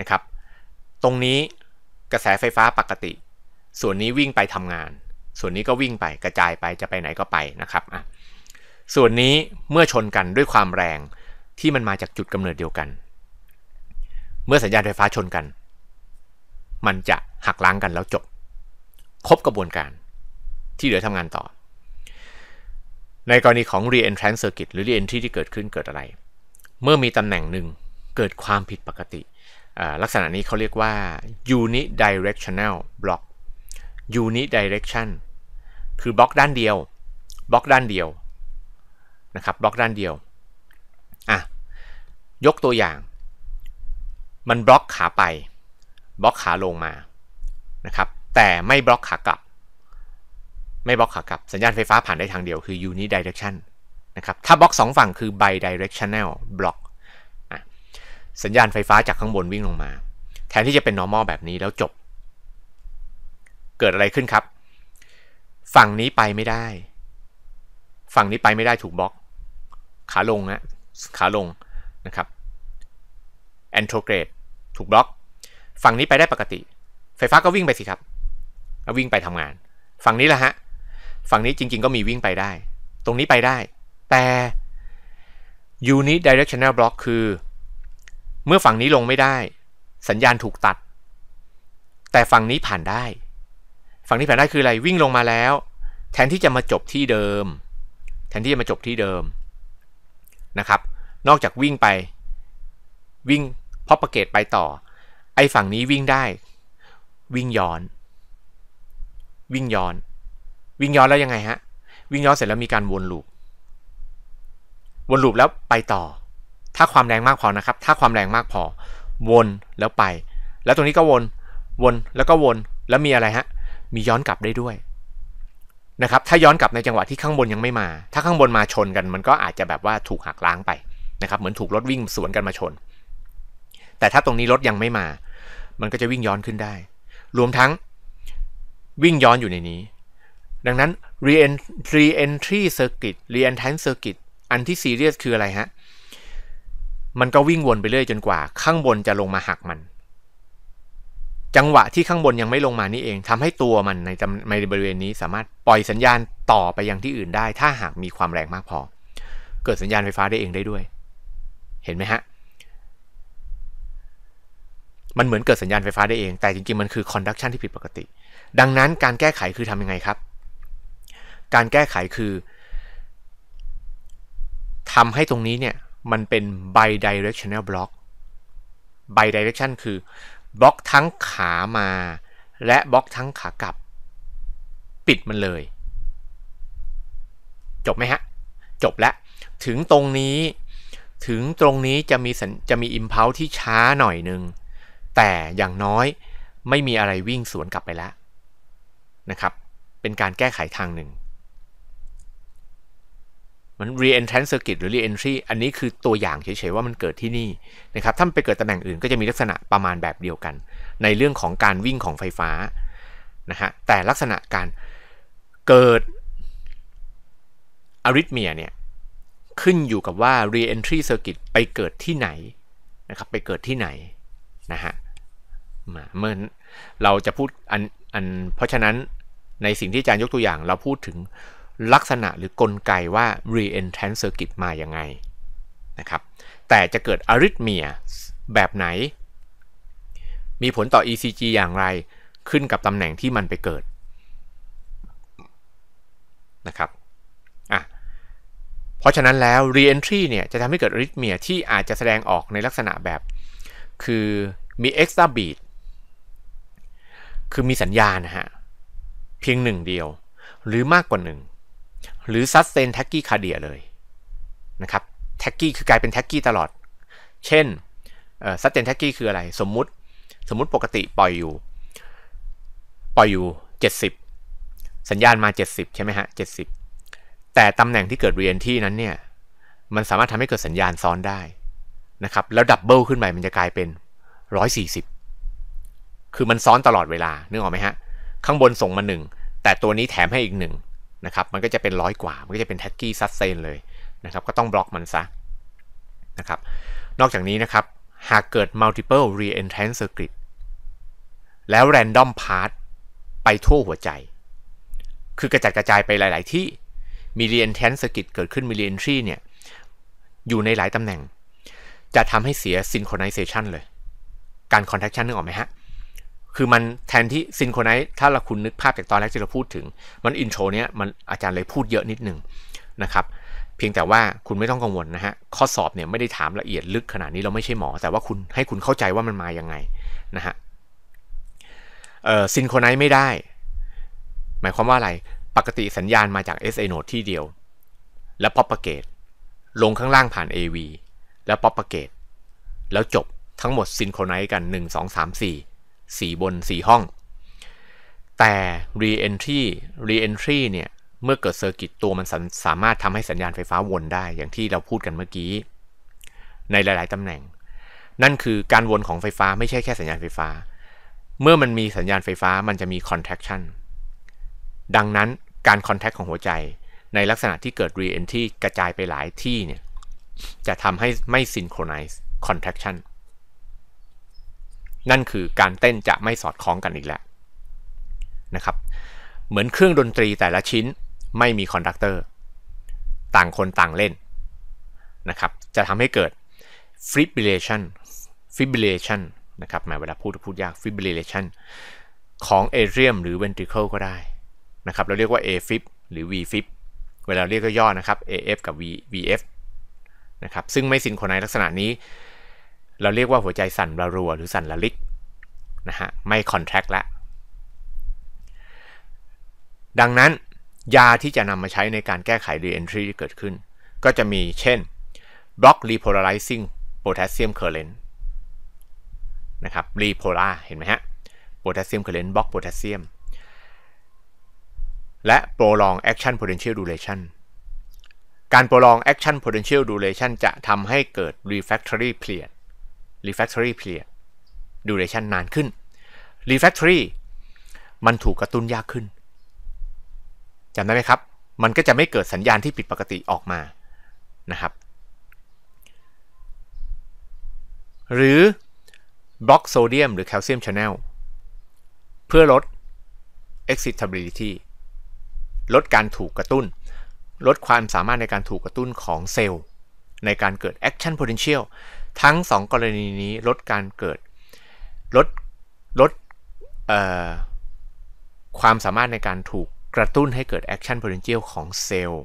นะครับ ตรงนี้กระแสไฟฟ้าปกติ ส่วนนี้วิ่งไปทำงานส่วนนี้ก็วิ่งไปกระจายไปจะไปไหนก็ไปนะครับอ่ะส่วนนี้เมื่อชนกันด้วยความแรงที่มันมาจากจุดกำเนิดเดียวกัน เมื่อสัญญาณไฟฟ้าชนกัน มันจะหักล้างกันแล้วจบ ครบกระบวนการที่เหลือทำงานต่อ ในกรณีของ re-entrant circuit หรือ re-entry ที่เกิดขึ้นเกิดอะไร เมื่อมีตำแหน่งหนึ่งเกิดความผิดปกติ ลักษณะนี้เขาเรียกว่า unidirectional block unidirection คือบล็อกด้านเดียวบล็อกด้านเดียวนะครับบล็อกด้านเดียวอ่ะยกตัวอย่าง มันบล็อกขาไปบล็อกขาลงมานะครับแต่ไม่บล็อกขากลับ ไม่บล็อกขากลับสัญญาณไฟฟ้าผ่านได้ทางเดียว คือ unidirection นะครับถ้าบล็อก2ฝั่งคือ bidirectional block สัญญาณไฟฟ้าจากข้างบนวิ่งลงมา แทนที่จะเป็น normal แบบนี้แล้วจบเกิดอะไรขึ้นครับ ฝั่งนี้ไปไม่ได้ ฝั่งนี้ไปไม่ได้ถูกบล็อก ขาลงนะขาลงนะครับ แอนโทรเกรดถูกบล็อก ฝั่งนี้ไปได้ปกติ ไฟฟ้าก็วิ่งไปสิครับวิ่งไปทำงาน ฝั่งนี้แหละฮะ ฝั่งนี้จริง ๆ ก็มีวิ่งไปได้ ตรงนี้ไปได้ แต่ unidirectional block คือ เมื่อฝั่งนี้ลงไม่ได้ สัญญาณถูกตัด แต่ฝั่งนี้ผ่านได้ฝั่งที่แผนได้คืออะไรวิ่งลงมาแล้ว แทนที่จะมาจบที่เดิม แทนที่จะมาจบที่เดิมนะครับ นอกจากวิ่งไป วิ่งพอประเกตไปต่อ ไอ้ฝั่งนี้วิ่งได้ วิ่งย้อน วิ่งย้อน วิ่งย้อนแล้วยังไงฮะวิ่งย้อนเสร็จแล้วมีการวนลูปวนลูปแล้วไปต่อ ถ้าความแรงมากพอนะครับ ถ้าความแรงมากพอ วนแล้วไป แล้วตรงนี้ก็วน วนแล้วก็วนแล้วมีอะไรฮะมีย้อนกลับได้ด้วยนะครับถ้าย้อนกลับในจังหวะที่ข้างบนยังไม่มา ถ้าข้างบนมาชนกันมันก็อาจจะแบบว่าถูกหักล้างไปนะครับเหมือนถูกรถวิ่งสวนกันมาชน แต่ถ้าตรงนี้รถยังไม่มา มันก็จะวิ่งย้อนขึ้นได้ รวมทั้งวิ่งย้อนอยู่ในนี้ดังนั้น re-entry circuit r e e n t r y circuit อันที่ซีเรียสคืออะไรฮะมันก็วิ่งวนไปเรื่อยจนกว่า ข้างบนจะลงมาหักมันจังหวะที่ข้างบนยังไม่ลงมานี่เองทำให้ตัวมันในในบริเวณนี้สามารถปล่อยสัญญาณต่อไปยังที่อื่นได้ ถ้าหากมีความแรงมากพอ เกิดสัญญาณไฟฟ้าได้เองได้ด้วย เห็นไหมฮะ มันเหมือนเกิดสัญญาณไฟฟ้าได้เอง แต่จริงๆมันคือคอนดักชันที่ผิดปกติ ดังนั้นการแก้ไขคือทํำยังไงครับ การแก้ไขคือ ทำให้ตรงนี้เนี่ยมันเป็น bidirectional block bidirection คือบล็อกทั้งขามา และบล็อกทั้งขากลับ ปิดมันเลย จบไหมฮะ จบแล้วถึงตรงนี้ถึงตรงนี้จะมี จะมีอิมเพลที่ช้าหน่อยนึงแต่อย่างน้อยไม่มีอะไรวิ่งสวนกลับไปแล้ว นะครับ เป็นการแก้ไขทางหนึ่งมัน r e e n t r a n e circuit หรือ re-entry อันนี้คือตัวอย่างเฉยๆว่ามันเกิดที่นี่นะครับ ถ้ามันไปเกิดตำแหน่งอื่นก็จะมีลักษณะประมาณแบบเดียวกัน ในเรื่องของการวิ่งของไฟฟ้านะฮะ แต่ลักษณะการเกิดอาริทเมียเนี่ย ขึ้นอยู่กับว่า re-entry circuit ไปเกิดที่ไหนนะครับไปเกิดที่ไหนนะฮะมาเมื่อเราจะพูดอันอัน เพราะฉะนั้นในสิ่งที่อาจารย์ยกตัวอย่างเราพูดถึงลักษณะหรือกลไกว่า reentrant circuit มาอย่างไงนะครับแต่จะเกิดอาริทเมียแบบไหน มีผลต่อ ECG อย่างไรขึ้นกับตำแหน่งที่มันไปเกิดนะครับอ่ะเพราะฉะนั้นแล้ว reentry เนี่ยจะทำให้เกิดอาริทเมียที่อาจจะแสดงออกในลักษณะแบบ คือมี extra beat คือมีสัญญาณนะฮะ เพียงหนึ่งเดียวหรือมากกว่าหนึ่งหรือ sustain t a กี y c a r d i ยเลย นะครับ t a กี y คือกลายเป็น t a กี y ตลอด เช่น sustain t a กี y คืออะไร สมมุติสมมุติปกติปล่อยอยู่ปล่อยอยู่ 70 สัญญาณมา 70ใช่ไหมฮะ70 แต่ตำแหน่งที่เกิดเรียนที่นั้นเนี่ยมันสามารถทำให้เกิดสัญญาณซ้อนได้นะครับแล้วดับเบิลขึ้นไปมันจะกลายเป็น 140 คือมันซ้อนตลอดเวลานึกออกไหมฮะข้างบนส่งมา1แต่ตัวนี้แถมให้อีก1นะครับมันก็จะเป็นร้อยกว่ามันก็จะเป็นแท็กกี้ซัสเซนเลยนะครับ ก็ต้องบล็อกมันซะนะครับนอกจากนี้นะครับ หากเกิด multiple reentrant circuit แล้ว random path ไปทั่วหัวใจ คือกระจัดกระจายไปหลายๆที่มี reentrant circuit เกิดขึ้นมี reentry เนี่ยอยู่ในหลายตำแหน่ง จะทำให้เสีย synchronization เลย การ contaction นึกออกไหมฮะคือมันแทนที่ซินโครไนซ์ ถ้าเราคุณนึกภาพจากตอนแรกที่เราพูดถึง มันอินโทรเนี้ยมันอาจารย์เลยพูดเยอะนิดนึงนะครับ เพียงแต่ว่าคุณไม่ต้องกังวลนะฮะ ข้อสอบเนี่ยไม่ได้ถามละเอียดลึกขนาดนี้เราไม่ใช่หมอ แต่ว่าคุณให้คุณเข้าใจว่ามันมายังไงนะฮะเออซินโครไนซ์ไม่ได้ หมายความว่าอะไร ปกติสัญญาณมาจาก SA node ที่เดียว แล้วพอปเกตลงข้างล่างผ่าน AV แล้วพอปเกตแล้วจบทั้งหมดซินโครไนซ์กัน 1 2 3 4 4บน 4 ห้อง แต่ re-entry re-entry เนี่ยเมื่อเกิดเซอร์กิตตัว มันสามารถทำให้สัญญาณไฟฟ้าวนได้อย่างที่เราพูดกันเมื่อกี้ ในหลายๆตำแหน่ง นั่นคือการวนของไฟฟ้า ไม่ใช่แค่สัญญาณไฟฟ้า เมื่อมันมีสัญญาณไฟฟ้ามันจะมี contraction ดังนั้นการ contact ของหัวใจในลักษณะที่เกิด re-entry กระจายไปหลายที่เนี่ยจะทำให้ไม่ synchronize contraction นั่นคือการเต้นจะไม่สอดคล้องกันอีกแล้วนะครับเหมือนเครื่องดนตรีแต่ละชิ้นไม่มีคอนดักเตอร์ต่างคนต่างเล่นนะครับจะทำให้เกิด fibrillation fibrillation นะครับแม้เวลาพูดพูดยาก fibrillation ของ atrium หรือ ventricle ก็ได้นะครับเราเรียกว่า AFib หรือ VFib เวลาเรียกก็ย่อนะครับ AF กับ VF นะครับซึ่งไม่สินคนไน์ลักษณะนี้เราเรียกว่าหัวใจสั่นระรัวหรือสั่นระลิกนะฮะไม่คอนแทคแล้วดังนั้นยาที่จะนำมาใช้ในการแก้ไขีเอนทรีที่เกิดขึ้น ก็จะมีเช่นบล็อกรีโพลาริซิ่งโพแทสเซียมเคอร์เลนนะครับรีโพลาเห็นไหมฮะโพแทสเซียมเคอร์เลนบล็อกโพแทสเซียมและโปรลองแอคชั่นโพเทนเชียลดูเลชันการโปรลองแอคชั่นโพเทนเชียลดูเลชันจะทำให้เกิดรีแฟคทอรี่เพลียด refractory period duration นานขึ้น refractory มันถูกกระตุ้นยากขึ้นจำได้ไหมครับมันก็จะไม่เกิดสัญญาณที่ผิดปกติออกมานะครับหรือบล็อกโซเดียมหรือแคลเซียมชาแนลเพื่อลด excitability ลดการถูกกระตุ้น ลดความสามารถในการถูกกระตุ้นของเซลล์ ในการเกิด action potential ทั้ง 2 กรณีนี้ลดการเกิดลดลดความสามารถในการถูกกระตุ้นให้เกิดแอคชั่นพ o t e เชียลของเซลล์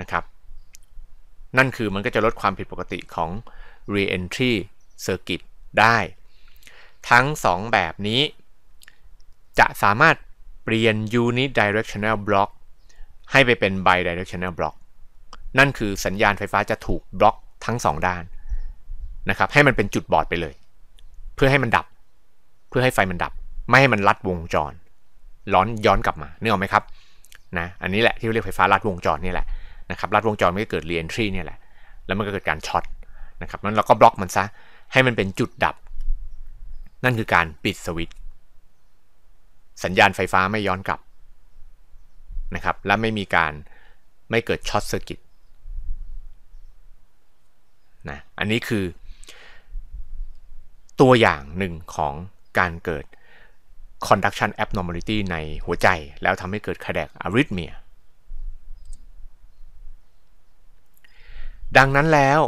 นะครับนั่นคือมันก็จะลดความผิดปกติของ re-entry circuit ได้ ทั้ง 2 แบบนี้จะสามารถเปลี่ยน unidirectional block ให้ไปเป็น bidirectional block นั่นคือสัญญาณไฟฟ้าจะถูกบล็อกทั้ง 2ด้านนะครับให้มันเป็นจุดบอดไปเลย เพื่อให้มันดับเพื่อให้ไฟมันดับ ไม่ให้มันลัดวงจรร้อนย้อนกลับมาเนื้อเอาไหมครับนะอันนี้แหละที่เรียกไฟฟ้าลัดวงจรนี่แหละนะครับลัดวงจรมันก็เกิดเรียนทรีนี่แหละแล้วมันก็เกิดการช็อตนะครับนั้นเราก็บล็อกมันซะ ให้มันเป็นจุดดับนั่นคือการปิดสวิตช์สัญญาณไฟฟ้าไม่ย้อนกลับนะครับ และไม่มีการไม่เกิดช็อตเซอร์กิตนะอันนี้คือตัวอย่างหนึ่งของการเกิด conduction abnormality ในหัวใจแล้วทำให้เกิดคด r d i a c a r r h y ดังนั้นแล้ว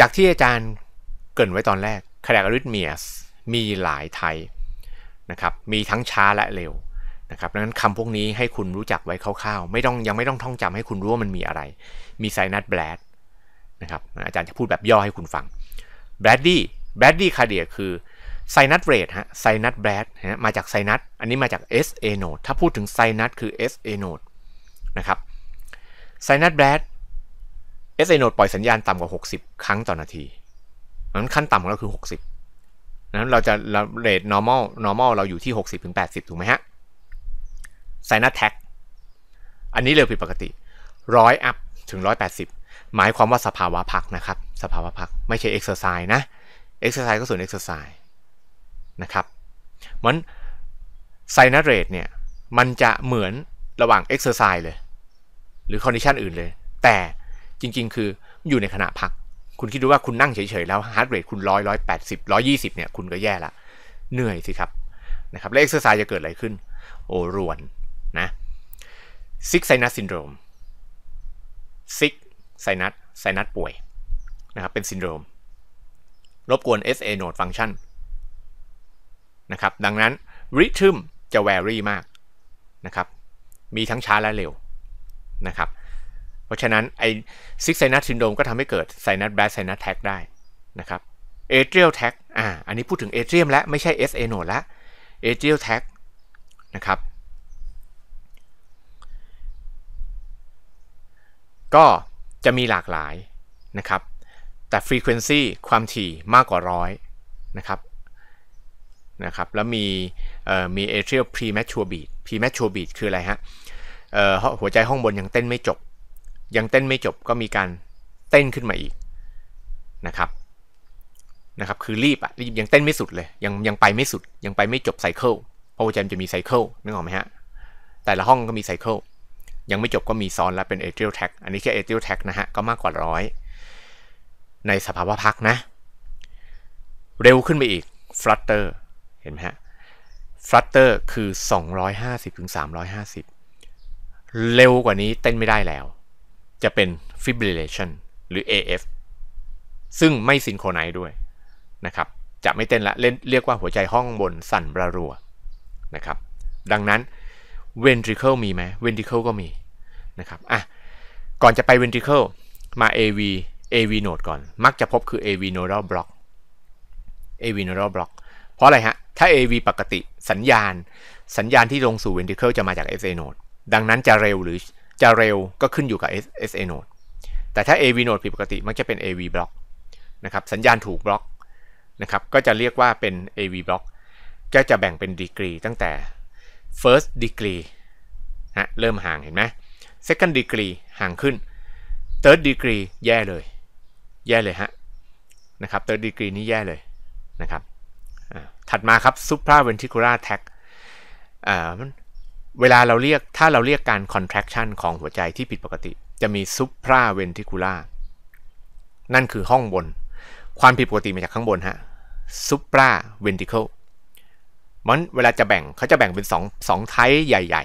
จากที่อาจารย์เกินไว้ตอนแรกคด r d i a c a r r h y t มีหลายไทยนะครับมีทั้งช้าและเร็วนะครับดังนั้นคำพวกนี้ให้คุณรู้จักไว้คร่าวๆไม่ต้องยังไม่ต้องท่องจำให้คุณรู้ว่ามันมีอะไร มีไซนัสแบลดะครับอาจารย์จะพูดแบบย่อให้คุณฟังแบดดี้แบดดี้คาเดียคือไซนัสเรทฮะไซนัสแบดฮะมาจากไซนัสอันนี้มาจาก SA node ถ้าพูดถึงไซนัสคือ SA node นะครับไซนัสแบด SA node ปล่อยสัญญาณต่ำกว่า 60 ครั้งต่อนาทีนั้นขั้นต่ำของเราคือ 60นั้นเราจะเรท normal normal เราอยู่ที่ 60 ถึง 80 ถูกไหมฮะไซนัสแท็กอันนี้เร็วผิดปกติ 100อัพถึง 180หมายความว่าสภาวะพักนะครับ สภาวะพักไม่ใช่เอ็กซ์เซอร์ไซส์นะ เอ็กซ์เซอร์ไซส์ก็ส่วนเอ็กซ์เซอร์ไซส์นะครับ มันไซนัสเรทเนี่ย มันจะเหมือนระหว่างเอ็กซ์เซอร์ไซส์เลย หรือคอนดิชันอื่นเลย แต่จริงๆคืออยู่ในขณะพัก คุณคิดดูว่าคุณนั่งเฉยๆแล้วฮาร์ดเรทคุณร้อยร้อยแปดสิบร้อยี่สิบเนี่ย คุณก็แย่ละเหนื่อยสิครับนะครับแล้วเอ็กซ์เซอร์ไซส์จะเกิดอะไรขึ้น โอรวนนะซิกไซนัสซินโดรมซิกไซนัสไซนัสป่วยนะครับ เป็นซินโดรมรบกวน SA node function นะครับ ดังนั้นริทึมจะแวรี่มากนะครับ มีทั้งช้าและเร็วนะครับ เพราะฉะนั้นไอซิกไซนัสซินโดรมก็ทำให้เกิดไซนัสแบสไซนัสแท็กได้นะครับเอเรียลแท็กอ่า อันนี้พูดถึงเอเรียมแล้วไม่ใช่ SA node แล้วเอเรียลแท็กนะครับ ก็จะมีหลากหลายนะครับแต่ Frequency ความถี่มากกว่าร้อยนะครับนะครับแล้วมีมี atrial premature beat premature beat คืออะไรฮะหัวใจห้องบนยังเต้นไม่จบ ยังเต้นไม่จบก็มีการเต้นขึ้นมาอีกนะครับนะครับคือรีบอะรีบยังเต้นไม่สุดเลยยังยังไปไม่สุดยังไปไม่จบไซเคิลเพราะหัวใจมันจะมีไซเคิลนึกออกไหมฮะแต่ละห้องก็มีไซเคิลยังไม่จบก็มีซ้อนแล้ว เป็น atrial tag อันนี้แค่ atrial tag นะฮะก็มากกว่าร้อยในสภาวะพักนะ เร็วขึ้นไปอีก flutter เห็นไหมฮะ flutter คือ 250ถึง350 เร็วกว่านี้เต้นไม่ได้แล้ว จะเป็น fibrillation หรือ AF ซึ่งไม่ซินโครไนด้วยนะครับ จะไม่เต้นละเรียกว่าหัวใจห้องบนสั่นระรัวนะครับ ดังนั้นเวนทริเคิลมีไหมเวนทริเคิลก็มีนะครับ อ่ะ ก่อนจะไปเวนทริเคิลมา AV AV node ก่อน มักจะพบคือ AV nodal block AV nodal block เพราะอะไรฮะ ถ้า AV ปกติสัญญาณ สัญญาณที่ลงสู่เวนทริเคิลจะมาจาก SA node ดังนั้นจะเร็วหรือจะเร็วก็ขึ้นอยู่กับ SA node แต่ถ้า AV node ผิดปกติมักจะเป็น AV block นะครับ สัญญาณถูกบล็อกนะครับ ก็จะเรียกว่าเป็น AV block ก็จะแบ่งเป็นดีกรีตั้งแต่ first degree นะเริ่มห่างเห็นไหม second degree ห่างขึ้น third degree แย่เลยแย่เลยฮะนะครับ third degree นี่แย่เลยนะครับถัดมาครับ supraventricular t a c เวลาเราเรียกถ้าเราเรียกการ contraction ของหัวใจที่ผิดปกติ จะมี supraventricular นั่นคือห้องบนความผิดปกติมาจากข้างบนฮะ s u p r a v e n t r i c l r มันเวลาจะแบ่งเขาจะแบ่งเป็น2 2ไทป์ใหญ่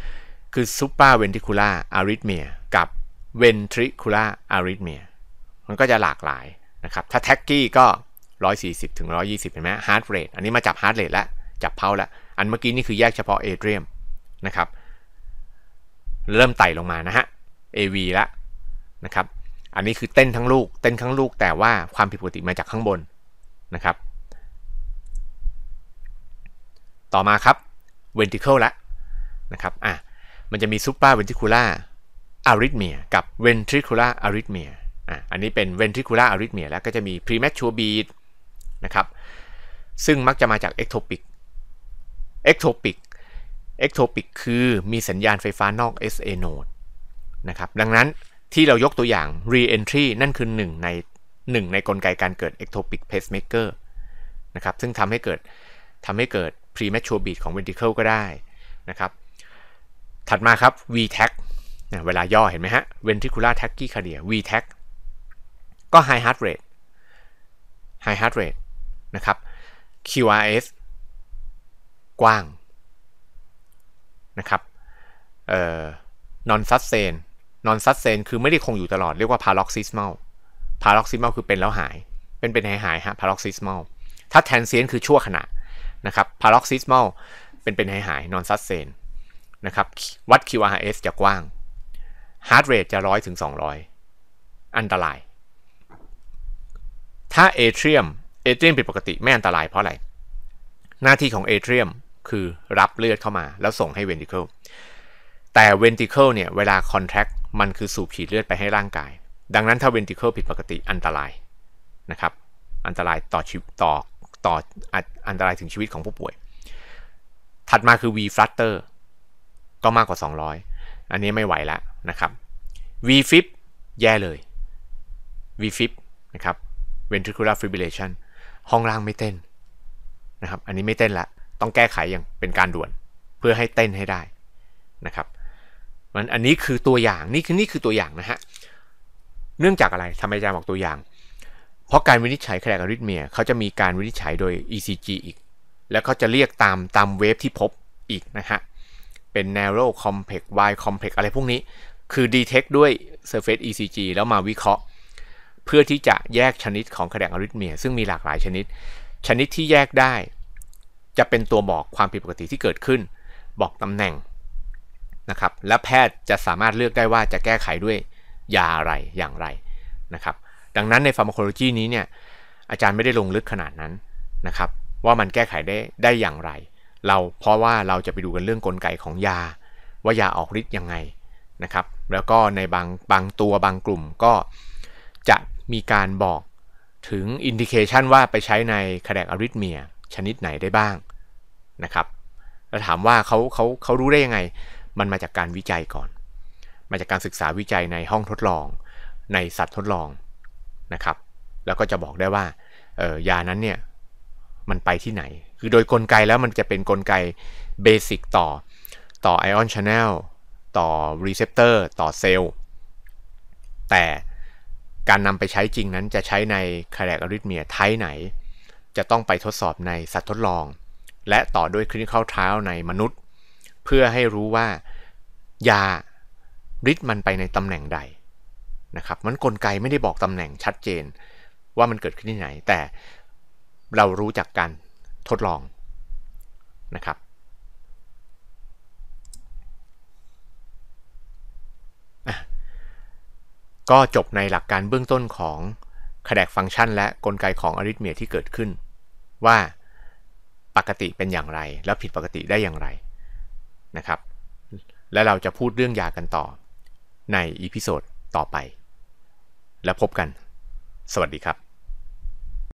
ๆ คือ s u p r a v e n t r i ิคูล่าอาริทเมียกับเวนทริคูล่าอาริทเมียมันก็จะหลากหลายนะครับ ถ้าแท็กกี้ก็ 140ถึง120เห็นไหมฮาร์ดเรทอันนี้มาจับฮาร์ดเรทแล้วจับเพาแล้วอันเมื่อกี้นี่คือแยกเฉพาะเเดรียมนะครับ เริ่มไต่ลงมานะฮะ AV ละนะครับ อันนี้คือเต้นทั้งลูก เต้นทั้งลูกแต่ว่าความผิดปกติมาจากข้างบนนะครับ่อมาครับเวนติเคิลละนะครับอ่ะมันจะมีซูเปอร์เวนติคูล่าอาริทเมียกับเวนทริคูล่าอาริทเมียอ่ะอันนี้เป็นเวนทริคูล่าอาริทเมียแล้วก็จะมีพรีแมชชัวบีดนะครับซึ่งมักจะมาจากเอ็กโทปิกเอ็กโทปิกเอ็กโทปิกคือมีสัญญาณไฟฟ้านอก SA node นะครับดังนั้นที่เรายกตัวอย่าง Re-entry นั่นคือหนึ่งในหนึ่งในกลไกการเกิด Ectopic Pacemaker นะครับซึ่งทำให้เกิดทาให้เกิด premature beat ของ ventricle ก็ได้ นะครับ ถัดมาครับ v tag เวลาย่อเห็นไหมฮะ ventricular tachycardia v tag ก็ high heart rate high heart rate นะครับ QRS กว้างนะครับเอ่อ non sustain non sustain คือไม่ได้คงอยู่ตลอดเรียกว่า paroxysmal paroxysmal คือเป็นแล้วหายเป็นเป็นหายหายฮะ paroxysmal ถ้า transient คือชั่วขณะนะครับ paroxysmal เป็น เป็นหายหาย non sustain นะครับวัด QRS จะกว้าง heart rate จะร้อยถึง 200 อันตราย ถ้าเอเทรียมเอเทรียมผิดปกติไม่อันตรายเพราะอะไร หน้าที่ของเอเทรียมคือรับเลือดเข้ามา แล้วส่งให้เวนติเคิลแต่เวนติเคิลเนี่ยเวลาคอนแทคมันคือสูบฉีดเลือดไปให้ร่างกาย ดังนั้นถ้าเวนติเคิลผิดปกติอันตรายนะครับอันตรายต่อชีวิปต่อต่ออันตรายถึงชีวิตของผู้ป่วย ถัดมาคือ V flutter ก็มากกว่า 200 อันนี้ไม่ไหวแล้วนะครับ V fib แย่เลย V fib นะครับ ventricular fibrillation ห้องล่างไม่เต้นนะครับ อันนี้ไม่เต้นละ ต้องแก้ไขอย่างเป็นการด่วนเพื่อให้เต้นให้ได้นะครับมันอันนี้คือตัวอย่างนี่คือนี่คือตัวอย่างนะฮะ เนื่องจากอะไรทำไมอาจารย์บอกตัวอย่างเพราะการวินิจฉัยแคลกอริทเมียเขาจะมีการวินิจฉัยโดย ECG อีก แล้วเขาจะเรียกตามตามเวฟที่พบอีกนะฮะ เป็น narrow complex wide complex อะไรพวกนี้คือ detect ด้วย surface ECG แล้วมาวิเคราะห์เพื่อที่จะแยกชนิดของแคลกอริทเมียซึ่งมีหลากหลายชนิด ชนิดที่แยกได้ จะเป็นตัวบอกความผิดปกติที่เกิดขึ้น บอกตำแหน่งนะครับ และแพทย์จะสามารถเลือกได้ว่าจะแก้ไขด้วยยาอะไรอย่างไรนะครับดังนั้นในฟาร์มาโคโลจีนี้เนี่ยอาจารย์ไม่ได้ลงลึกขนาดนั้นนะครับว่ามันแก้ไขได้ได้อย่างไร เราเพราะว่าเราจะไปดูกันเรื่องกลไกของยา ว่ายาออกฤทธิ์ยังไงนะครับ แล้วก็ในบางบางตัวบางกลุ่มก็จะมีการบอกถึงอินดิเคชันว่าไปใช้ในคดกอริทเมียชนิดไหนได้บ้างนะครับแล้วถามว่าเขาเขาเขารู้ได้ยังไง มันมาจากการวิจัยก่อน มาจากการศึกษาวิจัยในห้องทดลอง ในสัตว์ทดลองนะครับแล้วก็จะบอกได้ว่าเออยานั้นเนี่ย มันไปที่ไหน คือโดยกลไกแล้วมันจะเป็นนกลไกเบสิกต่อต่อไอออนชาแนลต่อรีเซพเตอร์ต่อเซลล์แต่การนำไปใช้จริงนั้นจะใช้ในคาเรอริทเมียไทไหน จะต้องไปทดสอบในสัตว์ทดลอง และต่อด้วยคลินิคอลทริลในมนุษย์ เพื่อให้รู้ว่ายาฤทธิ์มันไปในตำแหน่งใดนะครับมันกลไกไม่ได้บอกตำแหน่งชัดเจนว่ามันเกิดขึ้นที่ไหน แต่เรารู้จากการทดลองนะครับก็จบในหลักการเบื้องต้นของขดกฟังก์ชันและกลไกของอริทเมียที่เกิดขึ้น ว่าปกติเป็นอย่างไร แล้วผิดปกติได้อย่างไรนะครับ และเราจะพูดเรื่องยากันต่อในอีพิโซดต่อไป และพบกัน สวัสดีครับ